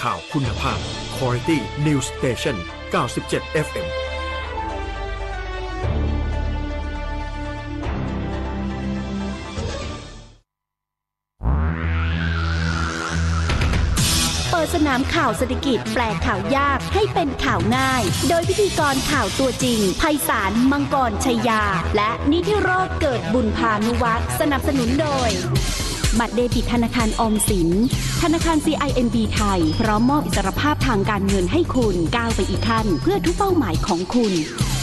ข่าวคุณภาพ Quality News Station 97 FM เปิดสนามข่าวเศรษฐกิจแปลข่าวยากให้เป็นข่าวง่าย โดยพิธีกรข่าวตัวจริง ไพศาล มังกรชัยยา และนิธิโรธเกิดบุญพานุวัฒน์สนับสนุนโดยบัตรเดบิตธนาคารออมสิน ธนาคาร CIMB ไทยพร้อมมอบอิสรภาพทางการเงินให้คุณ ก้าวไปอีกขั้นเพื่อทุกเป้าหมายของคุณ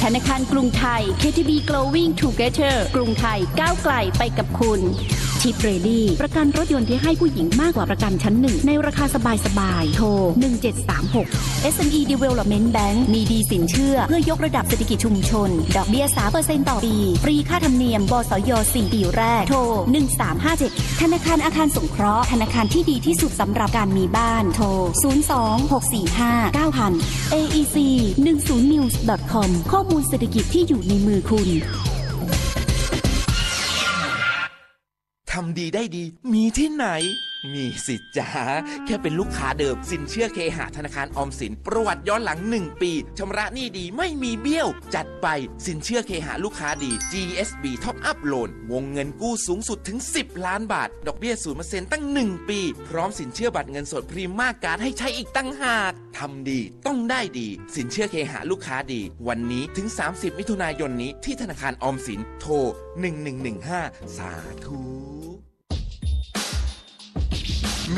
ธนาคารกรุงไทย KTB g r o w i n g Together กรุงไทยก้าวไกลไปกับคุณชิปเรดี้ประกันรถยนต์ที่ให้ผู้หญิงมากกว่าประกันชั้นหนึ่ง ในราคาสบายๆ โทร 1736 SME Development Bank มีดีสินเชื่อเพื่อยกระดับเศรษฐกิจชุมชน ดอกเบี้ย 3%ต่อปีฟรีค่าธรรมเนียมบสย4ปีแรก โทร 1357 ธนาคารอาคารสงเคราะห์ธนาคารที่ดีที่สุดสำหรับการมีบ้านโทร 02645 9000 AEC 10 news com ข้อมูลเศรษฐกิจที่อยู่ในมือคุณทำดีได้ดี มีที่ไหน มีสิจ้าแค่เป็นลูกค้าเดิม สินเชื่อเคหะธนาคารออมสิน ประวัติย้อนหลัง 1 ปี ชำระหนี้ดีไม่มีเบี้ยว จัดไป สินเชื่อเคหะลูกค้าดี GSB Top Up Loan วงเงินกู้สูงสุดถึง 10 ล้านบาท ดอกเบี้ยศูนเปอร์เซ็นต์ตั้ง 1 ปี พร้อมสินเชื่อบัตรเงินสดพรีมมาการ์ดให้ใช้อีกตั้งหากทำดีต้องได้ดี สินเชื่อเคหะลูกค้าดี วันนี้ถึง 30มิถุนายนนี้ที่ธนาคารออมสิน โทร1115สาธุ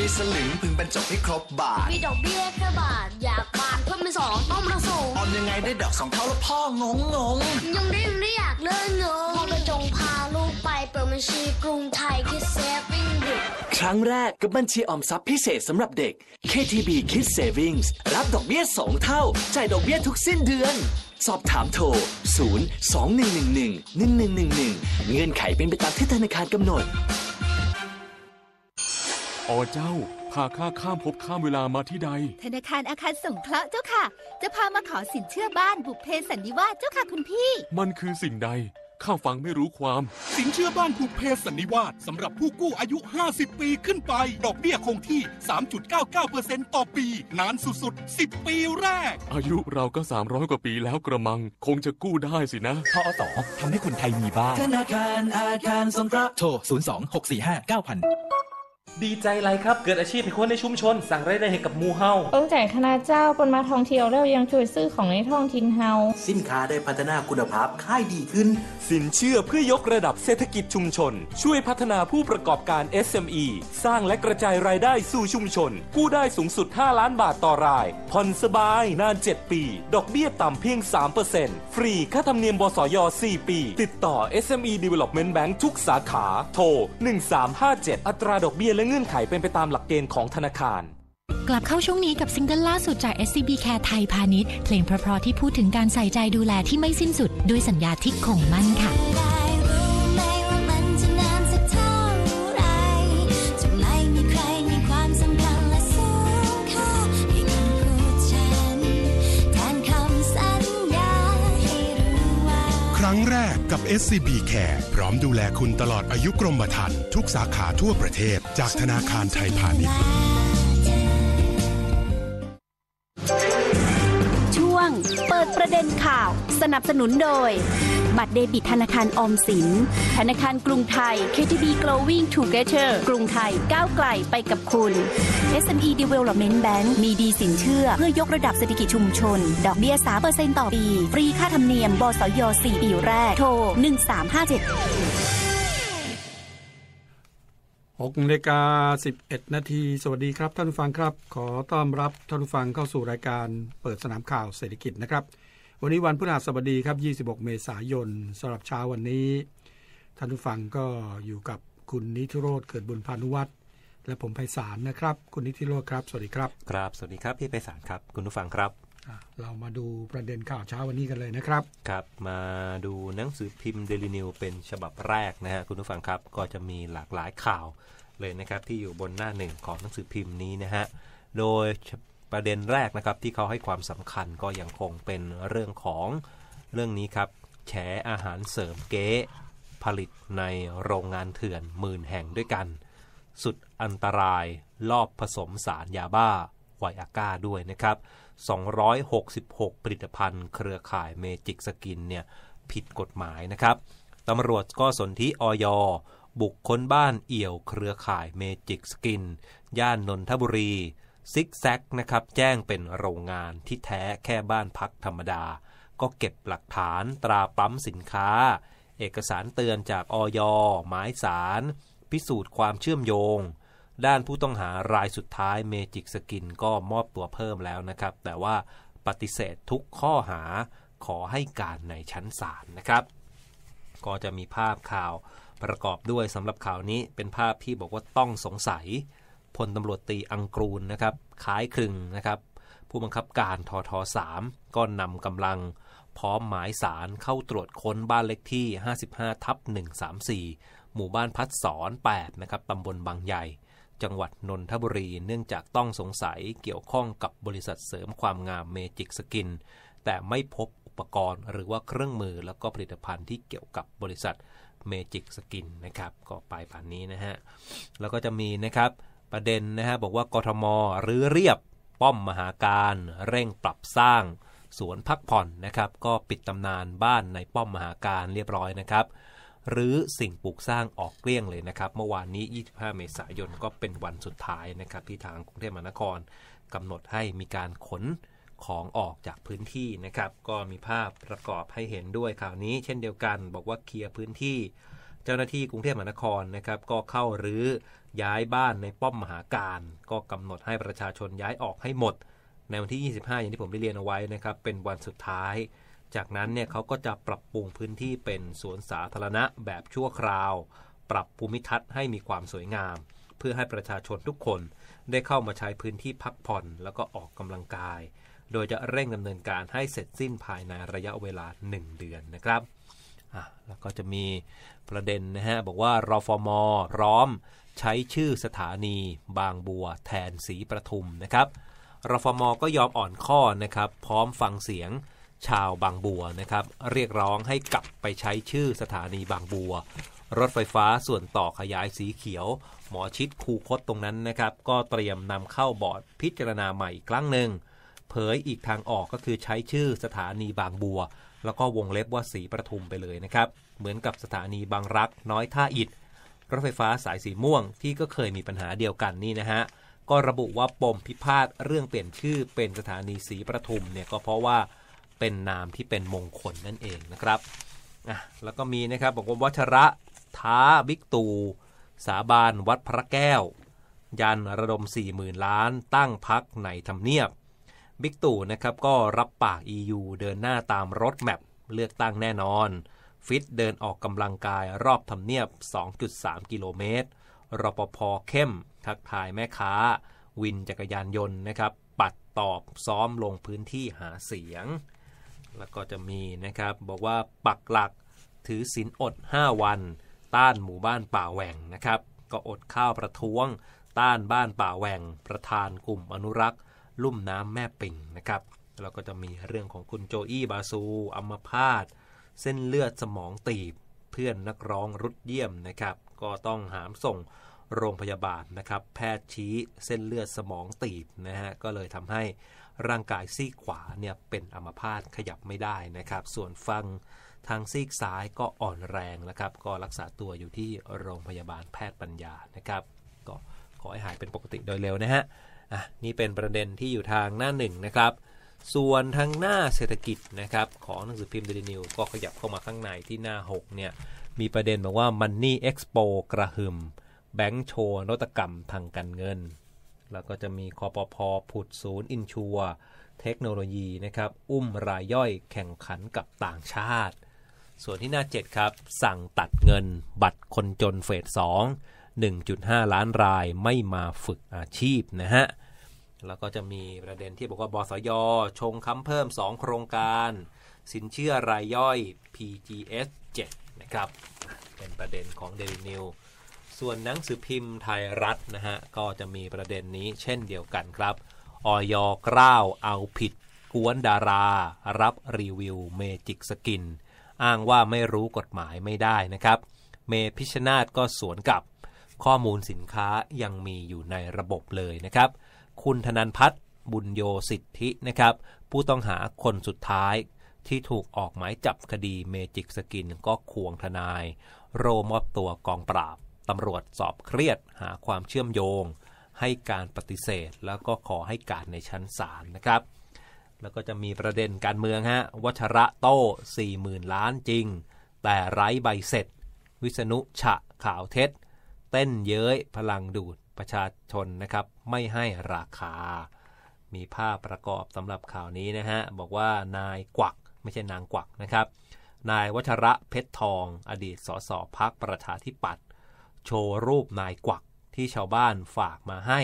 มีสลึงพึงบรรจบให้ครบบาท มีดอกเบี้ยแค่บาท อยากบานเพิ่มเป็นสองต้องมาส่งออมยังไงได้ดอกสองเท่าแล้วพ่องงงง ยังได้ยังได้อยากเลิกงงพ่อระจงพาลูกไปเปิดบัญชีกรุงไทยคิดเซฟวิ่งดึกครั้งแรกกับบัญชีออมทรัพย์พิเศษสำหรับเด็ก KTB Kids Savings รับดอกเบี้ยสองเท่าจ่ายดอกเบี้ยทุกสิ้นเดือน สอบถามโทร0 2 1 1 1 1 1 1 1เงื่อนไขเป็นไปตามที่ธนาคารกำหนดอ๋อเจ้า พาข้าข้ามพบข้ามเวลามาที่ใดธนาคารอาคารสงเคราะห์เจ้าค่ะ จะพามาขอสินเชื่อบ้านบุพเพสันนิวาสเจ้าค่ะคุณพี่ มันคือสิ่งใดข้าฟังไม่รู้ความสินเชื่อบ้านบุพเพสันนิวาสสำหรับผู้กู้อายุ 50 ปีขึ้นไป ดอกเบี้ยคงที่ 3.99%ต่อปีนานสุดๆ10 ปีแรก อายุเราก็300กว่าปีแล้วกระมังคงจะกู้ได้สินะทอต่อทำให้คนไทยมีบ้านธนาคารอาคารสงเคราะห์โทร0 2 6 4 5 9 0 0 0ดีใจไรครับ เกิดอาชีพให้คนในชุมชน สั่งรายได้ให้กับมูเฮาต้องแต่คณะเจ้าปนมาท่องเที่ยวแล้วยังช่วยซื้อของในท้องทินเฮาสินค้าได้พัฒนาคุณภาพค่ายดีขึ้น สินเชื่อเพื่อยกระดับเศรษฐกิจชุมชน ช่วยพัฒนาผู้ประกอบการ SME สร้างและกระจายรายได้สู่ชุมชน กู้ได้สูงสุด 5 ล้านบาทต่อรายผ่อนสบายนาน 7 ปี ดอกเบี้ยต่ำเพียง3%ฟรีค่าธรรมเนียมบสย4ปี ติดต่อ SME Development Bank ทุกสาขาโทร1357อัตราดอกเบี้ยและเงื่อนไขเป็นไปตามหลักเกณฑ์ของธนาคาร กลับเข้าช่วงนี้กับซิงเกิลล่าสุดจาก SCB Care ไทยพาณิชย์เพลงเพราะๆที่พูดถึงการใส่ใจดูแลที่ไม่สิ้นสุดด้วยสัญญาที่คงมั่นค่ะแรกกับ SCB Care พร้อมดูแลคุณตลอดอายุกรมธรรม์ทุกสาขาทั่วประเทศจากธนาคารไทยพาณิชย์ ช่วงเปิดประเด็นข่าวสนับสนุนโดยบัตรเดบิตธนาคารออมสิน ธนาคารกรุงไทย KTB Growing Together กรุงไทยก้าวไกลไปกับคุณ SME Development Bank มีดีสินเชื่อ เพื่อยกระดับเศรษฐกิจชุมชน ดอกเบี้ย 3%ต่อปี ฟรีค่าธรรมเนียมบสย 4 ปีแรกโทร 13576นาฬิกา 11 นาที สวัสดีครับ ท่านผู้ฟังครับ ขอต้อนรับท่านผู้ฟังเข้าสู่รายการเปิดสนามข่าวเศรษฐกิจนะครับวันนี้วันพฤหัสบดีครับ 26 เมษายนสำหรับเช้าวันนี้ ท่านผู้ฟังก็อยู่กับคุณนิทิโรธเกิดบุญพานุวัตรและผมไพศาลนะครับ คุณนิทิโรธครับ สวัสดีครับ ครับ สวัสดีครับ พี่ไพศาลครับ คุณผู้ฟังครับ เรามาดูประเด็นข่าวเช้าวันนี้กันเลยนะครับ ครับ มาดูหนังสือพิมพ์เดลินิวเป็นฉบับแรกนะฮะคุณผู้ฟังครับ ก็จะมีหลากหลายข่าวเลยนะครับที่อยู่บนหน้าหนึ่งของหนังสือพิมพ์นี้นะฮะ โดยประเด็นแรกนะครับ ที่เขาให้ความสำคัญก็ยังคงเป็นเรื่องของเรื่องนี้ครับแฉอาหารเสริมเก๊ผลิตในโรงงานเถื่อนหมื่นแห่งด้วยกัน สุดอันตราย ลอบผสมสารยาบ้าไวอาก้าด้วยนะครับ 266 ผลิตภัณฑ์ เครือข่ายเมจิกสกินเนี่ย ผิดกฎหมายนะครับตำรวจก็สนธิอยบุกค้นบ้านเอี่ยว เครือข่ายเมจิกสกินย่านนนทบุรีซิกแซกนะครับแจ้งเป็นโรงงานที่แท้แค่บ้านพักธรรมดา ก็เก็บหลักฐานตราปั๊มสินค้า เอกสารเตือนจากอยหมายสาร พิสูจน์ความเชื่อมโยง ด้านผู้ต้องหารายสุดท้ายเมจิกสกิน ก็มอบตัวเพิ่มแล้วนะครับ แต่ว่าปฏิเสธทุกข้อหาขอให้การในชั้นศาลนะครับ ก็จะมีภาพข่าวประกอบด้วยสำหรับข่าวนี้เป็นภาพที่บอกว่าต้องสงสัยพลตำรวจตีอังกรูนนะครับคล้ายครึงนะครับ ผู้บังคับการ ททสามก็นำกำลัง พร้อมหมายสารเข้าตรวจค้นบ้านเล็กที่ 55ทับ134 หมู่บ้านพัดสอน8นะครับตำบลบางใหญ่ จังหวัดนนทบุรี เนื่องจากต้องสงสัยเกี่ยวข้องกับบริษัทเสริมความงามเมจิกสกิน แต่ไม่พบอุปกรณ์ หรือว่าเครื่องมือแล้วก็ผลิตภัณฑ์ที่เกี่ยวกับบริษัทเมจิกสกินนะครับ ก็ไปผ่านนี้นะฮะ แล้วก็จะมีนะครับประเด็นนะฮะบอกว่ากทมหรือเรียบป้อมมหาการเร่งปรับสร้าง สวนพักผ่อนนะครับก็ปิดตำนานบ้านในป้อมมหาการเรียบร้อยนะครับหรือสิ่งปลูกสร้างออกเกลี้ยงเลยนะครับ เมื่อวานนี้ 25 เมษายนก็เป็นวันสุดท้ายนะครับที่ทางกรุงเทพมหานครกำหนดให้มีการขนของออกจากพื้นที่นะครับก็มีภาพประกอบให้เห็นด้วยข่าวนี้ เช่นเดียวกันบอกว่าเคลียร์พื้นที่เจ้าหน้าที่กรุงเทพมหานครนะครับ ก็เข้ารื้อย้ายบ้านในป้อมมหาการ ก็กำหนดให้ประชาชนย้ายออกให้หมด ในวันที่ 25 อย่างที่ผมได้เรียนเอาไว้นะครับ เป็นวันสุดท้าย จากนั้นเนี่ยเขาก็จะปรับปรุงพื้นที่เป็นสวนสาธารณะแบบชั่วคราว ปรับภูมิทัศน์ให้มีความสวยงาม เพื่อให้ประชาชนทุกคนได้เข้ามาใช้พื้นที่พักผ่อนแล้วก็ออกกำลังกาย โดยจะเร่งดำเนินการให้เสร็จสิ้นภายในระยะเวลา 1 เดือนนะครับแล้วก็จะมีประเด็นนะฮะบอกว่ารฟมอร้อม ใช้ชื่อสถานีบางบัว แทนสีประทุมนะครับรฟม ก็ยอมอ่อนข้อนะครับ พร้อมฟังเสียง ชาวบางบัวนะครับ เรียกร้องให้กลับไปใช้ชื่อสถานีบางบัว รถไฟฟ้าส่วนต่อขยายสีเขียว หมอชิดคูคตตรงนั้นนะครับ ก็เตรียมนำเข้าบอร์ดพิจารณาใหม่อีกครั้งหนึ่งเผยอีกทางออกก็คือใช้ชื่อสถานีบางบัว แล้วก็วงเล็บว่าสีประทุมไปเลยนะครับเหมือนกับสถานีบางรักน้อยท่าอิดรถไฟฟ้าสายสีม่วงที่ก็เคยมีปัญหาเดียวกันนี่นะฮะก็ระบุว่าปมพิพาทเรื่องเปลี่ยนชื่อเป็นสถานีสีประทุมเนี่ยก็เพราะว่าเป็นนามที่เป็นมงคลนั่นเองนะครับอ่ะแล้วก็มีนะครับบอกว่าวัชระท้าบิ๊กตู สาบานวัดพระแก้ว ยันระดม 40,000ล้านตั้งพักในทำเนียบบิ๊กตู่นะครับก็รับปาก EU เดินหน้าตามรถแมพเลือกตั้งแน่นอนฟิต เดินออกกำลังกายรอบทำเนียบ 2.3 กิโลเมตรรปภเข้ม ทักทายแม่ค้า วินจักรยานยนต์นะครับ ปัดตอบซ้อมลงพื้นที่หาเสียง แล้วก็จะมีนะครับ บอกว่าปักหลักถือศีลอด 5 วัน ต้านหมู่บ้านป่าแหว่งนะครับก็อดข้าวประท้วง ต้านบ้านป่าแหว่ง ประธานกลุ่มอนุรักษ์ ลุ่มน้ำแม่ปิงนะครับ แล้วก็จะมีเรื่องของคุณโจอี้บาซู อัมพาตเส้นเลือดสมองตีบเพื่อนนักร้องรุดเยี่ยมนะครับ ก็ต้องหามส่งโรงพยาบาลนะครับ แพทย์ชี้ เส้นเลือดสมองตีบนะฮะก็เลยทำให้ร่างกายซีกขวาเนี่ยเป็นอัมพาตขยับไม่ได้นะครับ ส่วนฟังทางซีกซ้ายก็อ่อนแรงนะครับ ก็รักษาตัวอยู่ที่โรงพยาบาลแพทย์ปัญญานะครับ ก็ขอให้หายเป็นปกติโดยเร็วนะฮะอ่ะนี่เป็นประเด็นที่อยู่ทางหน้าหนึ่งนะครับส่วนทางหน้าเศรษฐกิจนะครับ ของหนังสือพิมพ์เดลินิว ก็ขยับเข้ามาข้างในที่หน้า6เนี่ย มีประเด็นบอกว่า Money Expo กระหึ่มแบงก์โชว์นวัตกรรมทางการเงิน แล้วก็จะมีคอปพอผุดศูนย์อินชัวเทคโนโลยีนะครับ อุ้มรายย่อยแข่งขันกับต่างชาติ ส่วนที่หน้า 7 ครับ สั่งตัดเงิน บัตรคนจนเฟส2 1.5 ล้านรายไม่มาฝึกอาชีพนะฮะแล้วก็จะมีประเด็นที่บอกว่าบสย ชงค้ำเพิ่ม 2 โครงการ สินเชื่อรายย่อย PGS 7 นะครับ เป็นประเด็นของ Daily New ส่วนหนังสือพิมพ์ไทยรัฐ นะฮะ ก็จะมีประเด็นนี้เช่นเดียวกันครับออยกล้าวเอาผิดกวนดารา รับรีวิวเมจิกสกิน อ้างว่าไม่รู้กฎหมายไม่ได้นะครับ เมพิชนาตก็สวนกลับข้อมูลสินค้ายังมีอยู่ในระบบเลยนะครับคุณธนันพัฒน์บุญโยสิทธินะครับ ผู้ต้องหาคนสุดท้ายที่ถูกออกหมายจับคดีเมจิกสกินก็ควงทนาย โรมอบตัวกองปราบ ตำรวจสอบเครียดหาความเชื่อมโยง ให้การปฏิเสธ แล้วก็ขอให้การในชั้นศาลนะครับ แล้วก็จะมีประเด็นการเมืองฮะวัชระโต้ 40,000ล้านจริง แต่ไร้ใบเสร็จ วิษณุฉะข่าวเท็จเต้นเย้ยพลังดูดประชาชนนะครับไม่ให้ราคา มีภาพประกอบสำหรับข่าวนี้นะฮะ บอกว่านายกวักไม่ใช่นางกวักนะครับ นายวัชระเพชรทอง อดีตสสพักประชาธิปัตย์โชว์รูปนายกวักที่ชาวบ้านฝากมาให้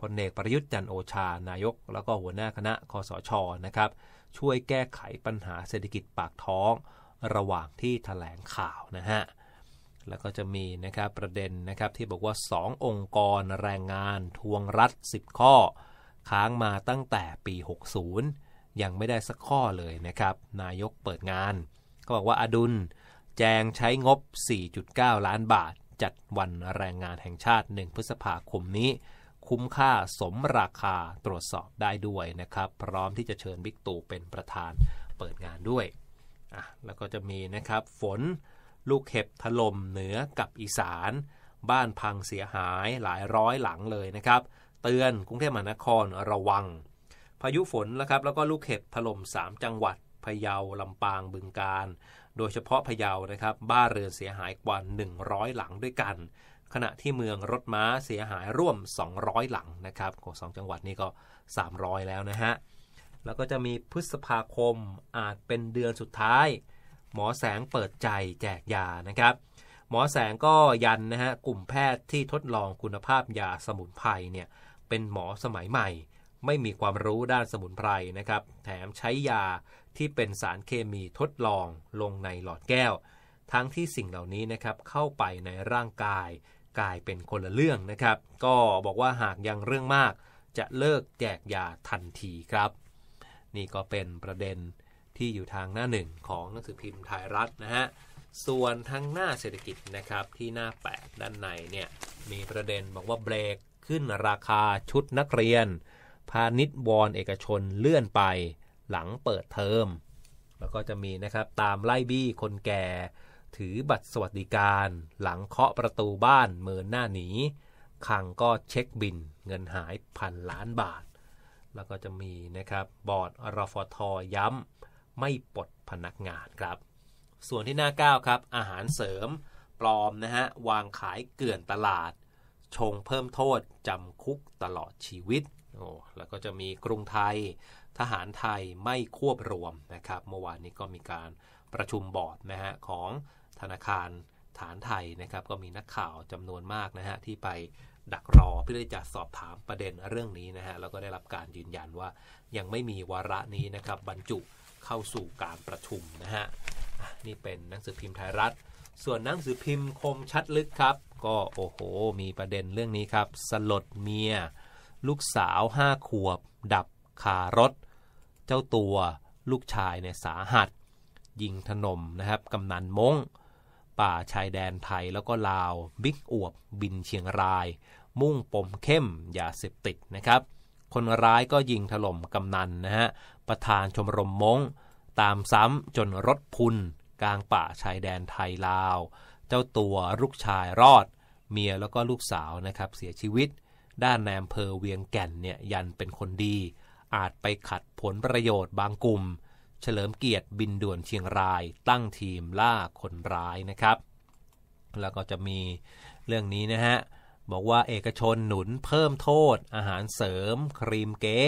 พลเอกประยุทธ์จันโอชา นายกแล้วก็หัวหน้าคณะคอสชนะครับ ช่วยแก้ไขปัญหาเศรษฐกิจปากท้อง ระหว่างที่ถแถลงข่าวนะฮะแล้วก็จะมีนะครับประเด็นนะครับที่บอกว่า 2 องค์กรแรงงานทวงรัฐ 10 ข้อ ค้างมาตั้งแต่ปี 60 ยังไม่ได้สักข้อเลยนะครับ นายกเปิดงาน ก็บอกว่าอดุล แจงใช้งบ 4.9 ล้านบาท จัดวันแรงงานแห่งชาติ 1พฤษภาคมนี้ คุ้มค่าสมราคาตรวจสอบได้ด้วยนะครับ พร้อมที่จะเชิญบิ๊กตู่เป็นประธานเปิดงานด้วยอ่ะแล้วก็จะมีนะครับฝนลูกเห็บถล่มเหนือกับอีสาน บ้านพังเสียหายหลายร้อยหลังเลยนะครับ เตือนกรุงเทพมหานครระวัง พายุฝนนะครับ แล้วก็ลูกเห็บถล่ม3 จังหวัดพะเยาลำปางบึงการโดยเฉพาะพะเยานะครับ บ้านเรือนเสียหายกว่า100 หลังด้วยกัน ขณะที่เมืองรถม้าเสียหายร่วม 200 หลังนะครับ ของสองจังหวัดนี้ก็ 300 แล้วนะฮะ แล้วก็จะมีพฤษภาคมอาจเป็นเดือนสุดท้ายหมอแสงเปิดใจแจกยานะครับ หมอแสงก็ยันนะฮะกลุ่มแพทย์ที่ทดลองคุณภาพยาสมุนไพรเนี่ยเป็นหมอสมัยใหม่ไม่มีความรู้ด้านสมุนไพรนะครับ แถมใช้ยาที่เป็นสารเคมีทดลองลงในหลอดแก้ว ทั้งที่สิ่งเหล่านี้นะครับเข้าไปในร่างกายกลายเป็นคนละเรื่องนะครับ ก็บอกว่าหากยังเรื่องมากจะเลิกแจกยาทันทีครับ นี่ก็เป็นประเด็นที่อยู่ทางหน้าหนึ่งของหนังสือพิมพ์ไทยรัฐนะฮะ ส่วนทางหน้าเศรษฐกิจนะครับที่หน้า8ด้านในเนี่ยมีประเด็นบอกว่าเบรกขึ้นราคาชุดนักเรียน พาณิชย์วอนเอกชนเลื่อนไปหลังเปิดเทอม แล้วก็จะมีนะครับตามไล่บี้คนแก่ถือบัตรสวัสดิการหลังเคาะประตูบ้านเมินหน้าหนีคังก็เช็คบินเงินหายพันล้านบาท แล้วก็จะมีนะครับบอร์ดอรฟท ย้ำไม่ปลดพนักงานครับ ส่วนที่หน้า9ครับ อาหารเสริมปลอมนะฮะ วางขายเกลื่อนตลาด ชงเพิ่มโทษจำคุกตลอดชีวิต โอ้แล้วก็จะมีกรุงไทย ทหารไทยไม่ควบรวมนะครับ เมื่อวานนี้ก็มีการประชุมบอร์ดนะฮะของธนาคารฐานไทยนะครับ ก็มีนักข่าวจำนวนมากนะฮะที่ไปดักรอเพื่อที่จะสอบถามประเด็นเรื่องนี้นะฮะ แล้วก็ได้รับการยืนยันว่ายังไม่มีวาระนี้นะครับบรรจุเข้าสู่การประชุมนะฮะนี่เป็นหนังสือพิมพ์ไทยรัฐ ส่วนหนังสือพิมพ์คมชัดลึกครับ ก็โอ้โห มีประเด็นเรื่องนี้ครับ สลดเมีย ลูกสาวห้าขวบ ดับคารถ เจ้าตัวลูกชายในสาหัส ยิงถนมนะครับกำนันมงป่าชายแดนไทยแล้วก็ลาวบิ๊กอวบบินเชียงราย มุ่งปมเข้มยาเสพติดนะครับ คนร้ายก็ยิงถล่มกำนันนะฮะประธานชมรมมงตามซ้ำจนรถพุน กลางป่าชายแดนไทยลาว เจ้าตัวลูกชายรอด เมียแล้วก็ลูกสาวนะครับเสียชีวิต ด้านแนมเพอเวียงแก่นเนี่ยยันเป็นคนดี อาจไปขัดผลประโยชน์บางกลุ่ม เฉลิมเกียรติบินด่วนเชียงราย ตั้งทีมล่าคนร้ายนะครับ แล้วก็จะมีเรื่องนี้นะฮะ บอกว่าเอกชนหนุนเพิ่มโทษอาหารเสริม ครีมเก๊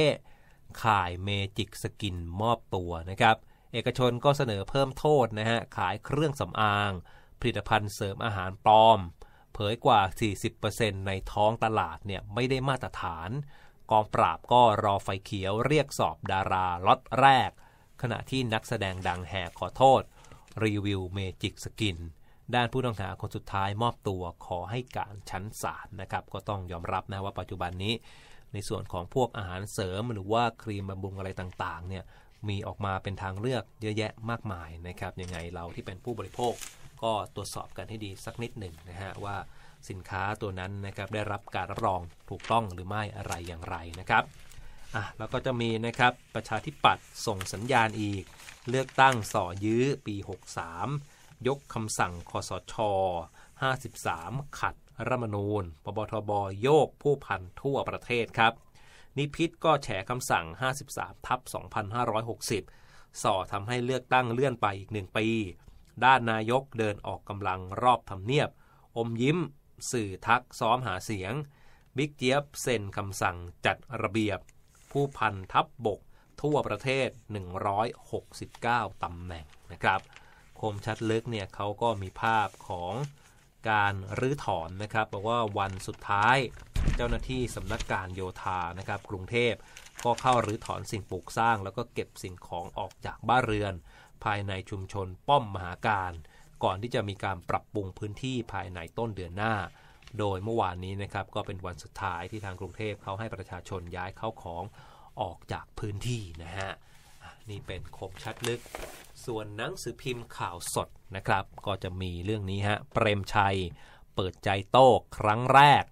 ขายเมจิกสกินมอบตัวนะครับเอกชนก็เสนอเพิ่มโทษนะฮะขายเครื่องสำอาง ผลิตภัณฑ์เสริมอาหารปลอม เผยกว่า 40%ในท้องตลาดเนี่ยไม่ได้มาตรฐานกองปราบก็รอไฟเขียวเรียกสอบดาราล็อตแรก ขณะที่นักแสดงดังแห่ขอโทษ รีวิวเมจิกสกินด้านผู้ต้องหาคนสุดท้ายมอบตัวขอให้การชั้นศาลนะครับก็ต้องยอมรับนะว่าปัจจุบันนี้ในส่วนของพวกอาหารเสริมหรือว่าครีมบำรุงอะไรต่างๆเนี่ยมีออกมาเป็นทางเลือกเยอะแยะมากมายนะครับยังไงเราที่เป็นผู้บริโภคก็ตรวจสอบกันให้ดีสักนิดหนึ่งนะฮะว่าสินค้าตัวนั้นนะครับได้รับการรับรองถูกต้องหรือไม่อะไรอย่างไรนะครับอ่ะแล้วก็จะมีนะครับประชาธิปัตย์ส่งสัญญาณอีก เลือกตั้งสอยื้อปี 63 ยกคำสั่งคอสช 53 ขัดรัฐมนูญปปทบ โยกผู้พันทั่วประเทศครับ นิพิษก็แฉคำสั่ง 53 ทับ 2560 ส่อทำให้เลือกตั้งเลื่อนไปอีกหนึ่งปี ด้านนายกเดินออกกำลังรอบทำเนียบ อมยิ้ม สื่อทัก ซ้อมหาเสียง บิ๊กเจี๊ยบ เซ็นคำสั่งจัดระเบียบ ผู้พันทับบก ทั่วประเทศ 169 ตำแหน่งนะครับ คมชัดลึกเนี่ยเขาก็มีภาพของการรื้อถอนนะครับ บอกว่าวันสุดท้ายเจ้าหน้าที่สำนักการโยธา นะครับ กรุงเทพก็เข้ารื้อถอนสิ่งปลูกสร้าง แล้วก็เก็บสิ่งของออกจากบ้านเรือน ภายในชุมชนป้อมมหาการ ก่อนที่จะมีการปรับปรุงพื้นที่ภายในต้นเดือนหน้า โดยเมื่อวานนี้นะครับ ก็เป็นวันสุดท้ายที่ทางกรุงเทพเขาให้ประชาชนย้ายเข้าของออกจากพื้นที่นะฮะนี่เป็นคมชัดลึก ส่วนหนังสือพิมพ์ข่าวสดนะครับ ก็จะมีเรื่องนี้ฮะ เปรมชัย เปิดใจโต้ครั้งแรก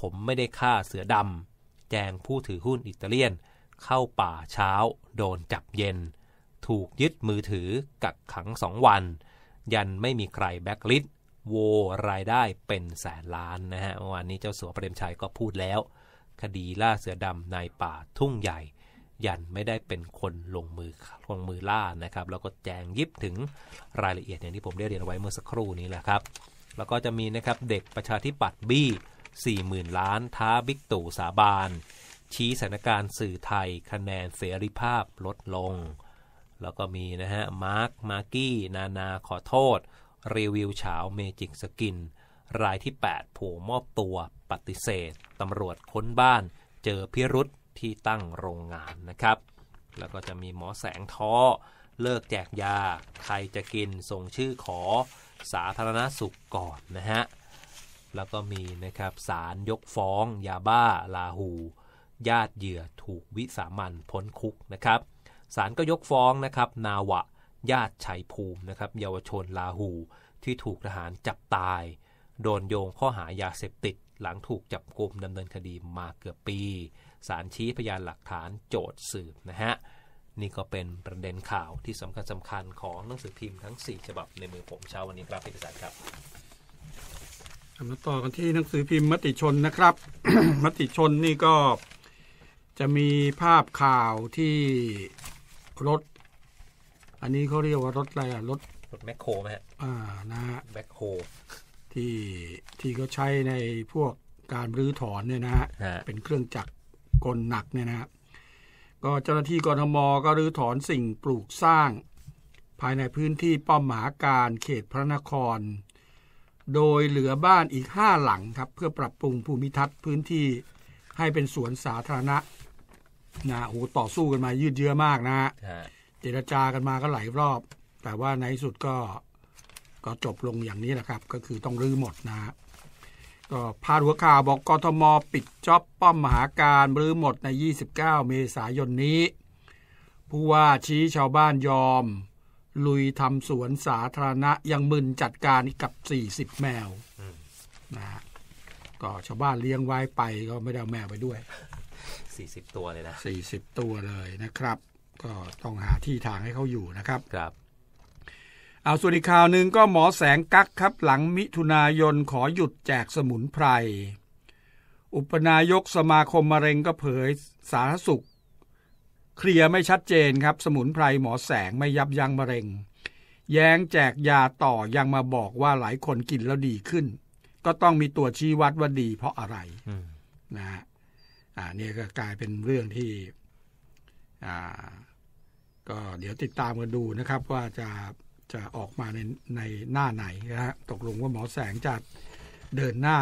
ผมไม่ได้ฆ่าเสือดำ แจงผู้ถือหุ้นอิตาเลียน เข้าป่าเช้า โดนจับเย็น ถูกยึดมือถือกักขังสองวัน ยันไม่มีใครแบ็กลิสโวรายได้เป็นแสนล้านนะฮะ เมื่อวานนี้เจ้าสัวเปรมชัยก็พูดแล้ว คดีล่าเสือดำในป่าทุ่งใหญ่ยันไม่ได้เป็นคนลงมือลงมือล่านะครับแล้วก็แจงยิบถึงรายละเอียดอย่างที่ผมได้เรียนไว้เมื่อสักครู่นี้แหละครับ แล้วก็จะมีนะครับเด็กประชาธิปัตย์บี้สี่หมื่นล้านท้าบิ๊กตู่สาบาน ชี้สถานการณ์สื่อไทย คะแนนเสรีภาพลดลง แล้วก็มีนะฮะมาร์คมากี้นานาขอโทษ รีวิวเฉาเมจิกสกิน รายที่ 8 ผูมอบตัวปฏิเสธตำรวจค้นบ้านเจอพิรุษที่ตั้งโรงงานนะครับ แล้วก็จะมีหมอแสงท้อเลิกแจกยา ใครจะกินส่งชื่อขอ สาธารณสุขก่อนนะฮะ แล้วก็มีนะครับสารยกฟ้อง ยาบ้าลาหู ญาติเหยื่อถูกวิสามันพ้นคุกนะครับ สารก็ยกฟ้องนะครับ นาวะ ญาติชัยภูมินะครับเยาวชนลาหู ที่ถูกทหารจับตาย โดนโยงข้อหายาเสพติด หลังถูกจับกลุมดำเนินคดีมาเกือบปีสารชี้พยานหลักฐานโจทย์สืบนะฮะนี่ก็เป็นประเด็นข่าวที่สำคัญสำคัญของหนังสือพิมพ์ทั้ง4ฉบับในมือผมเช้าวันนี้ครับพี่ประสานครับมาต่อกันที่หนังสือพิมพ์มติชนนะครับ มติชนนี่ก็จะมีภาพข่าวที่รถ อันนี้เขาเรียกว่ารถอะไรอะรถรถแมคโครไหมฮะอ่า นะฮะแมคโครที่ที่เขาใช้ในพวกการรื้อถอนเนี่ยนะฮะเป็นเครื่องจักรกลหนักเนี่ยนะครับก็เจ้าหน้าที่กรทมก็รื้อถอนสิ่งปลูกสร้างภายในพื้นที่ป้อมหมาการเขตพระนคร โดยเหลือบ้านอีกห้าหลังครับ เพื่อปรับปรุงภูมิทัศน์พื้นที่ให้เป็นสวนสาธารณะนะโหต่อสู้กันมายืดเยื้อมากนะเจรจากันมาก็หลายรอบ แต่ว่าในสุดก็ก็จบลงอย่างนี้แหละครับ ก็คือต้องรื้อหมดนะฮะก็พาดหัวข่าวบอกกทมปิดจ็อบป้อมมหาการรื้อหมดใน 29 เมษายนนี้ผู้ว่าชี้ชาวบ้านยอม ลุยทำสวนสาธารณะยังมึนจัดการกับ 40 แมวนะก็ชาวบ้านเลี้ยงไว้ไปก็ไม่ได้แมวไปด้วย 40 ตัวเลยนะ 40 ตัวเลยนะครับ ก็ต้องหาที่ทางให้เขาอยู่นะครับ ครับเอาส่วนอีกข่าวหนึ่งก็หมอแสงกักครับ หลังมิถุนายนขอหยุดแจกสมุนไพร อุปนายกสมาคมมะเร็งก็เผยสาธารณสุข เคลียร์ไม่ชัดเจนครับ สมุนไพรหมอแสงไม่ยับยั้งมะเร็ง แย้งแจกยาต่อยังมาบอกว่าหลายคนกินแล้วดีขึ้น ก็ต้องมีตัวชี้วัดว่าดี เพราะอะไรนะฮะอ่านี่ก็กลายเป็นเรื่องที่ อ่า ก็เดี๋ยวติดตามกันดูนะครับ ว่าจะจะออกมาในในหน้าไหนนะฮะตกลงว่าหมอแสงจะ เดินหน้า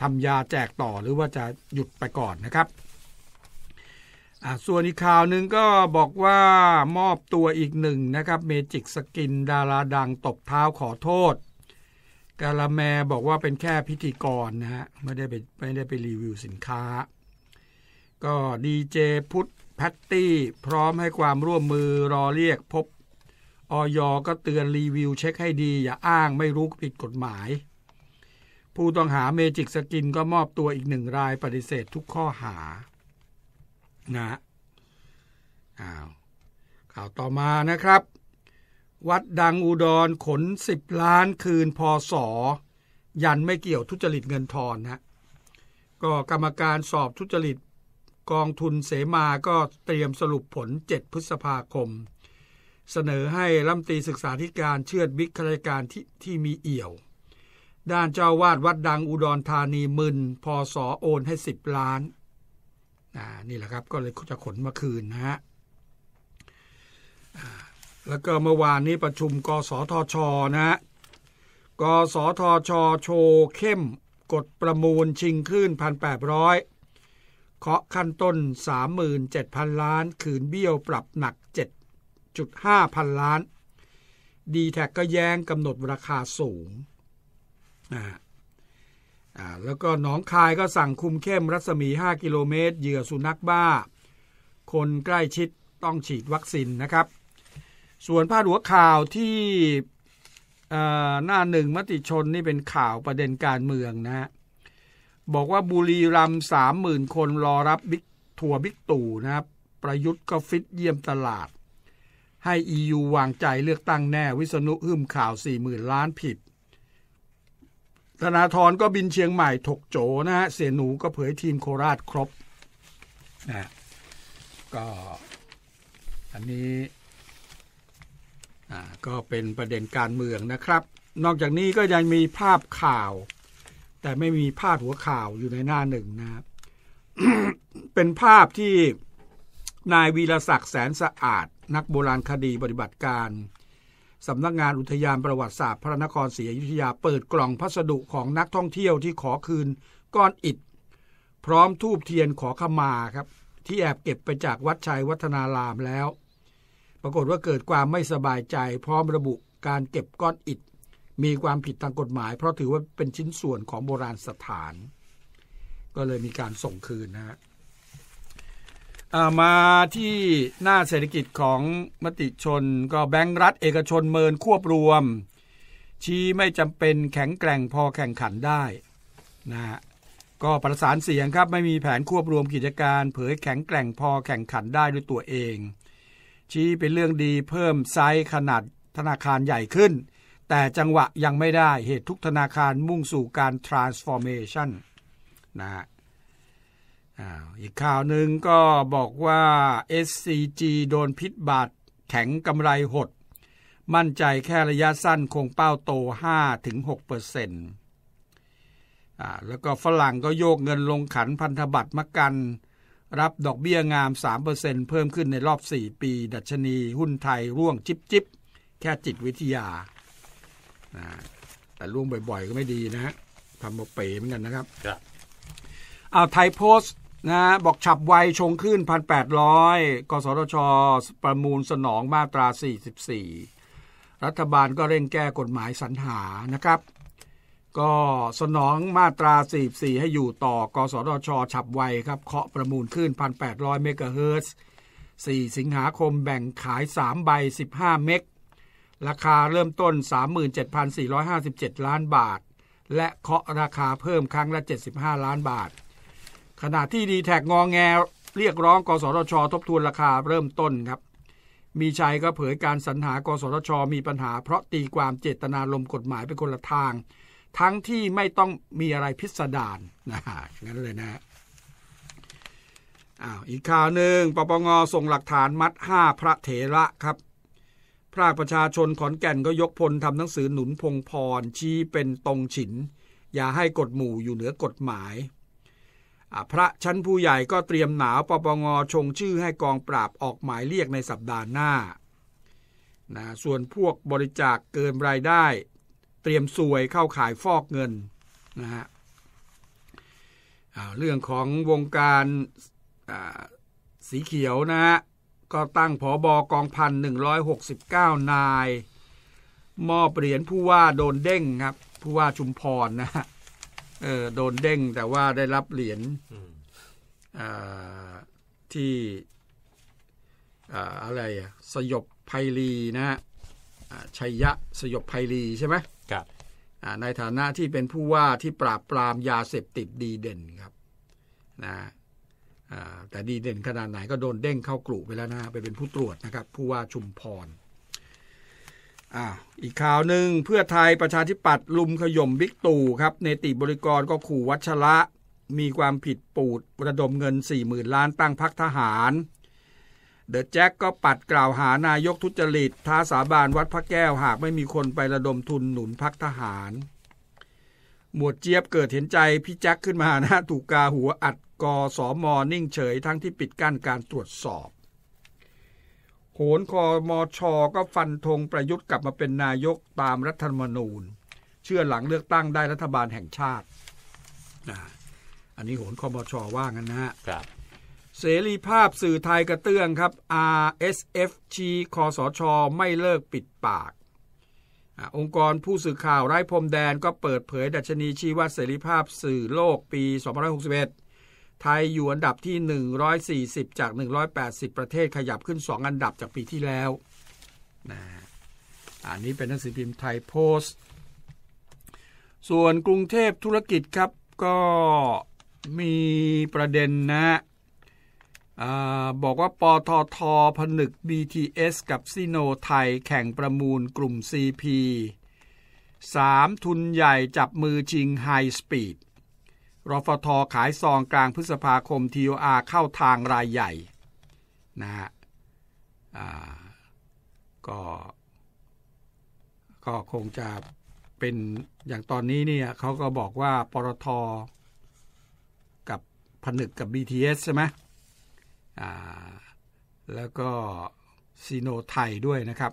ทำยาแจกต่อหรือว่าจะหยุดไปก่อนนะครับส่วนอีกข่าวหนึ่งก็บอกว่ามอบตัวอีกหนึ่งนะครับเมจิกสกินดาราดังตบเท้าขอโทษกาลาแมบอกว่าเป็นแค่พิธีกรนะฮะไม่ได้ไปไม่ได้ไปรีวิวสินค้า ก็ดีเจพุทธแพตตี้พร้อมให้ความร่วมมือรอเรียกพบออยก็เตือนรีวิวเช็คให้ดี อย่าอ้างไม่รู้ผิดกฎหมาย ผู้ต้องหาเมจิกสกินก็มอบตัวอีกหนึ่งรายปฏิเสธทุกข้อหานะอ้าวข่าวต่อมานะครับ วัดดังอุดรขนสิบล้านคืนพอสอยันไม่เกี่ยวทุจริตเงินทอนนะก็กรรมการสอบทุจริตกองทุนเสมาก็เตรียมสรุปผล7พฤษภาคมเสนอให้ลำตีศึกษาธิการเชือดบิ๊กข้าราชการที่ที่มีเอี่ยว ด้านเจ้าวาดวัดดังอุดรธานีมึนพอสอโอนให้สิบล้านนี่แหละครับก็เลยจะขนมาคืนนะฮะแล้วก็เมื่อวานนี้ประชุมกสทชนะฮะกสทชโชว์เข้มกดประมูลชิงคลื่นพันแปดร้อยเคาะขั้นต้น 37,000 ล้านขืนเบี้ยวปรับหนัก7.5พันล้าน d t แทก็แย้งกำหนดราคาสูงนะแล้วก็หนองคายก็สั่งคุมเข้มรัศมี 5 กิโลเมตรเหยื่อสุนัขบ้า คนใกล้ชิดต้องฉีดวัคซีนนะครับ ส่วนพาดหัวข่าวที่หน้าหนึ่งมติชน นี่เป็นข่าวประเด็นการเมืองนะะบอกว่าบุรีรัมสามหมื่นคนรอรับบิ๊กทัวบิ๊กตู่นะครับ ประยุทธ์ก็ฟิตเยี่ยมตลาดให้ EU วางใจเลือกตั้งแน่ วิษณุหึมข่าว 40,000 ล้านผิด ธนาธรก็บินเชียงใหม่ถกโจนะฮะ เสียหนูก็เผยทีมโคราชครบนะก็อันนี้ก็เป็นประเด็นการเมืองนะครับ นอกจากนี้ก็ยังมีภาพข่าว แต่ไม่มีภาพหัวข่าวอยู่ในหน้าหนึ่งนะครับ เป็นภาพที่นายวีรศักดิ์แสนสะอาดนักโบราณคดีปฏิบัติการสำนักงานอุทยานประวัติศาสตร์พระนครศรีอยุธยาเปิดกล่องพัสดุของนักท่องเที่ยวที่ขอคืนก้อนอิฐ พร้อมทูบเทียนขอขมาครับ ที่แอบเก็บไปจากวัดชัยวัฒนารามแล้ว ปรากฏว่าเกิดความไม่สบายใจ พร้อมระบุการเก็บก้อนอิฐ มีความผิดทางกฎหมายเพราะถือว่าเป็นชิ้นส่วนของโบราณสถาน ก็เลยมีการส่งคืนนะฮะมาที่หน้าเศรษฐกิจของมติชน ก็แบงก์รัฐเอกชนเมินควบรวม ชี้ไม่จำเป็นแข็งแกร่งพอแข่งขันได้นะฮะก็ประสานเสียงครับไม่มีแผนควบรวมกิจการ เผยแข็งแกร่งพอแข่งขันได้ด้วยตัวเอง ชี้เป็นเรื่องดีเพิ่มไซส์ขนาดธนาคารใหญ่ขึ้น แต่จังหวะยังไม่ได้เหตุทุกธนาคารมุ่งสู่การ transformation นะฮะอีกข่าวหนึ่งก็บอกว่า SCG โดนพิษบาดแข็งกำไรหด มั่นใจแค่ระยะสั้นคงเป้าโต 5-6%เปอร์เซ็นต์แล้วก็ฝรั่งก็โยกเงินลงขันพันธบัตรมากัน รับดอกเบี้ยงาม 3%เพิ่มขึ้นในรอบ 4 ปี ดัชนีหุ้นไทยร่วงจิบจิบแค่จิตวิทยา แต่ร่วงบ่อยๆก็ไม่ดีนะฮะทำมาเป๋เหมือนกันนะครับเอาไทยโพสต์นะบอกฉับไวชงขึ้น 1,800 กสทช ประมูลสนองมาตรา 44 รัฐบาลก็เร่งแก้กฎหมายสรรหานะครับ ก็สนองมาตรา 44 ให้อยู่ต่อกสทชฉับไวครับเคาะประมูลขึ้น 1,800เมกะเฮิรตซ์4สิงหาคมแบ่งขาย 3 ใบ 15 เมกราคาเริ่มต้น 37,457 ล้านบาท และเคาะราคาเพิ่มครั้งละ 75 ล้านบาทขณะที่ดีแท็กงองแงเรียกร้องกสทช ทบทวนราคาเริ่มต้นครับ มีชัยก็เผยการสรรหากสทช มีปัญหาเพราะตีความเจตนารมกฎหมายเป็นคนละทาง ทั้งที่ไม่ต้องมีอะไรพิสดารนะฮะงั้นเลยนะอ้าวอีกข่าวหนึ่งปปงส่งหลักฐานมัด 5 พระเถระครับ พระประชาชนขอนแก่นก็ยกพลทำหนังสือหนุนพงพรชี้เป็นตรงฉินอย่าให้กฎหมู่อยู่เหนือกฎหมายพระชั้นผู้ใหญ่ก็เตรียมหนาวปปงชงชื่อให้กองปราบออกหมายเรียกในสัปดาห์หน้านะส่วนพวกบริจาคเกินรายได้เตรียมสวยเข้าขายฟอกเงินนะฮะเรื่องของวงการสีเขียวนะฮะก็ตั้งผอบอกองพันหนึ่งร้อยหกสิบเก้านาย มอบเหรียญผู้ว่าโดนเด้งครับ ผู้ว่าชุมพรนะฮะเออโดนเด้งแต่ว่าได้รับเหรียญที่อะไรสยบไพรีนะฮะชัยยะสยบไพรีใช่ไหมครับในฐานะที่เป็นผู้ว่าที่ปราบปรามยาเสพติดดีเด่นครับ นะแต่ดีเด่นขนาดไหนก็โดนเด้งเข้ากลุ่มไปแล้วนะะไปเป็นผู้ตรวจนะครับ ผู้ว่าชุมพรอีกข่าวหนึ่ง เพื่อไทยประชาธิปัตย์ลุมขย่มบิ๊กตู่ครับเนติบริกรก็ขู่วัชระมีความผิดปูดระดมเงิน4มื่นล้านตั้งพักทหาร เดอะแจ็คก็ปัดกล่าวหานายกทุจริตท้าสาบานวัดพระแก้วหากไม่มีคนไประดมทุนหนุนพักทหาร หมวดเจี๊ยบเกิดเห็นใจ พี่แจ็คขึ้นมานะถูกกาหัวอัดกอสอมอนิ่งเฉยทั้งที่ปิดกั้นการตรวจสอบโหนคอมอชอก็ฟันธงประยุทธ์กลับมาเป็นนายกตามรัฐธรรมนูญ เชื่อหลังเลือกตั้งได้รัฐบาลแห่งชาติ อันนี้โหนคอมอชอว่า งั้นนะฮะครับเสรีภาพสื่อไทยกระเตื้องครับ RSF ชีคอสชอไม่เลิกปิดปากอองค์กรผู้สื่อข่าวไร้พรมแดนก็เปิดเผยดัชนีชี้วัดเสรีภาพสื่อโลกปี2561ไทยอยู่อันดับที่ 140 จาก 180 ประเทศขยับขึ้น 2 อันดับจากปีที่แล้วนะอันนี้เป็นหนังสือพิมพ์ไทยโพสต์ ส่วนกรุงเทพธุรกิจครับ ก็มีประเด็นนะอบอกว่า ปททผนึก BTS กับซีโนไทยแข่งประมูลกลุ่ม CP 3 ทุนใหญ่จับมือชิงไฮสปีดรฟทขายซองกลางพฤษภาคม TOR เข้าทางรายใหญ่นะฮะก็ก็คงจะเป็นอย่างตอนนี้เนี่ยเขาก็บอกว่าปรทกับผนึกกับ BTS ใช่ไหมอ่าแล้วก็ซีโนไทยด้วยนะครับ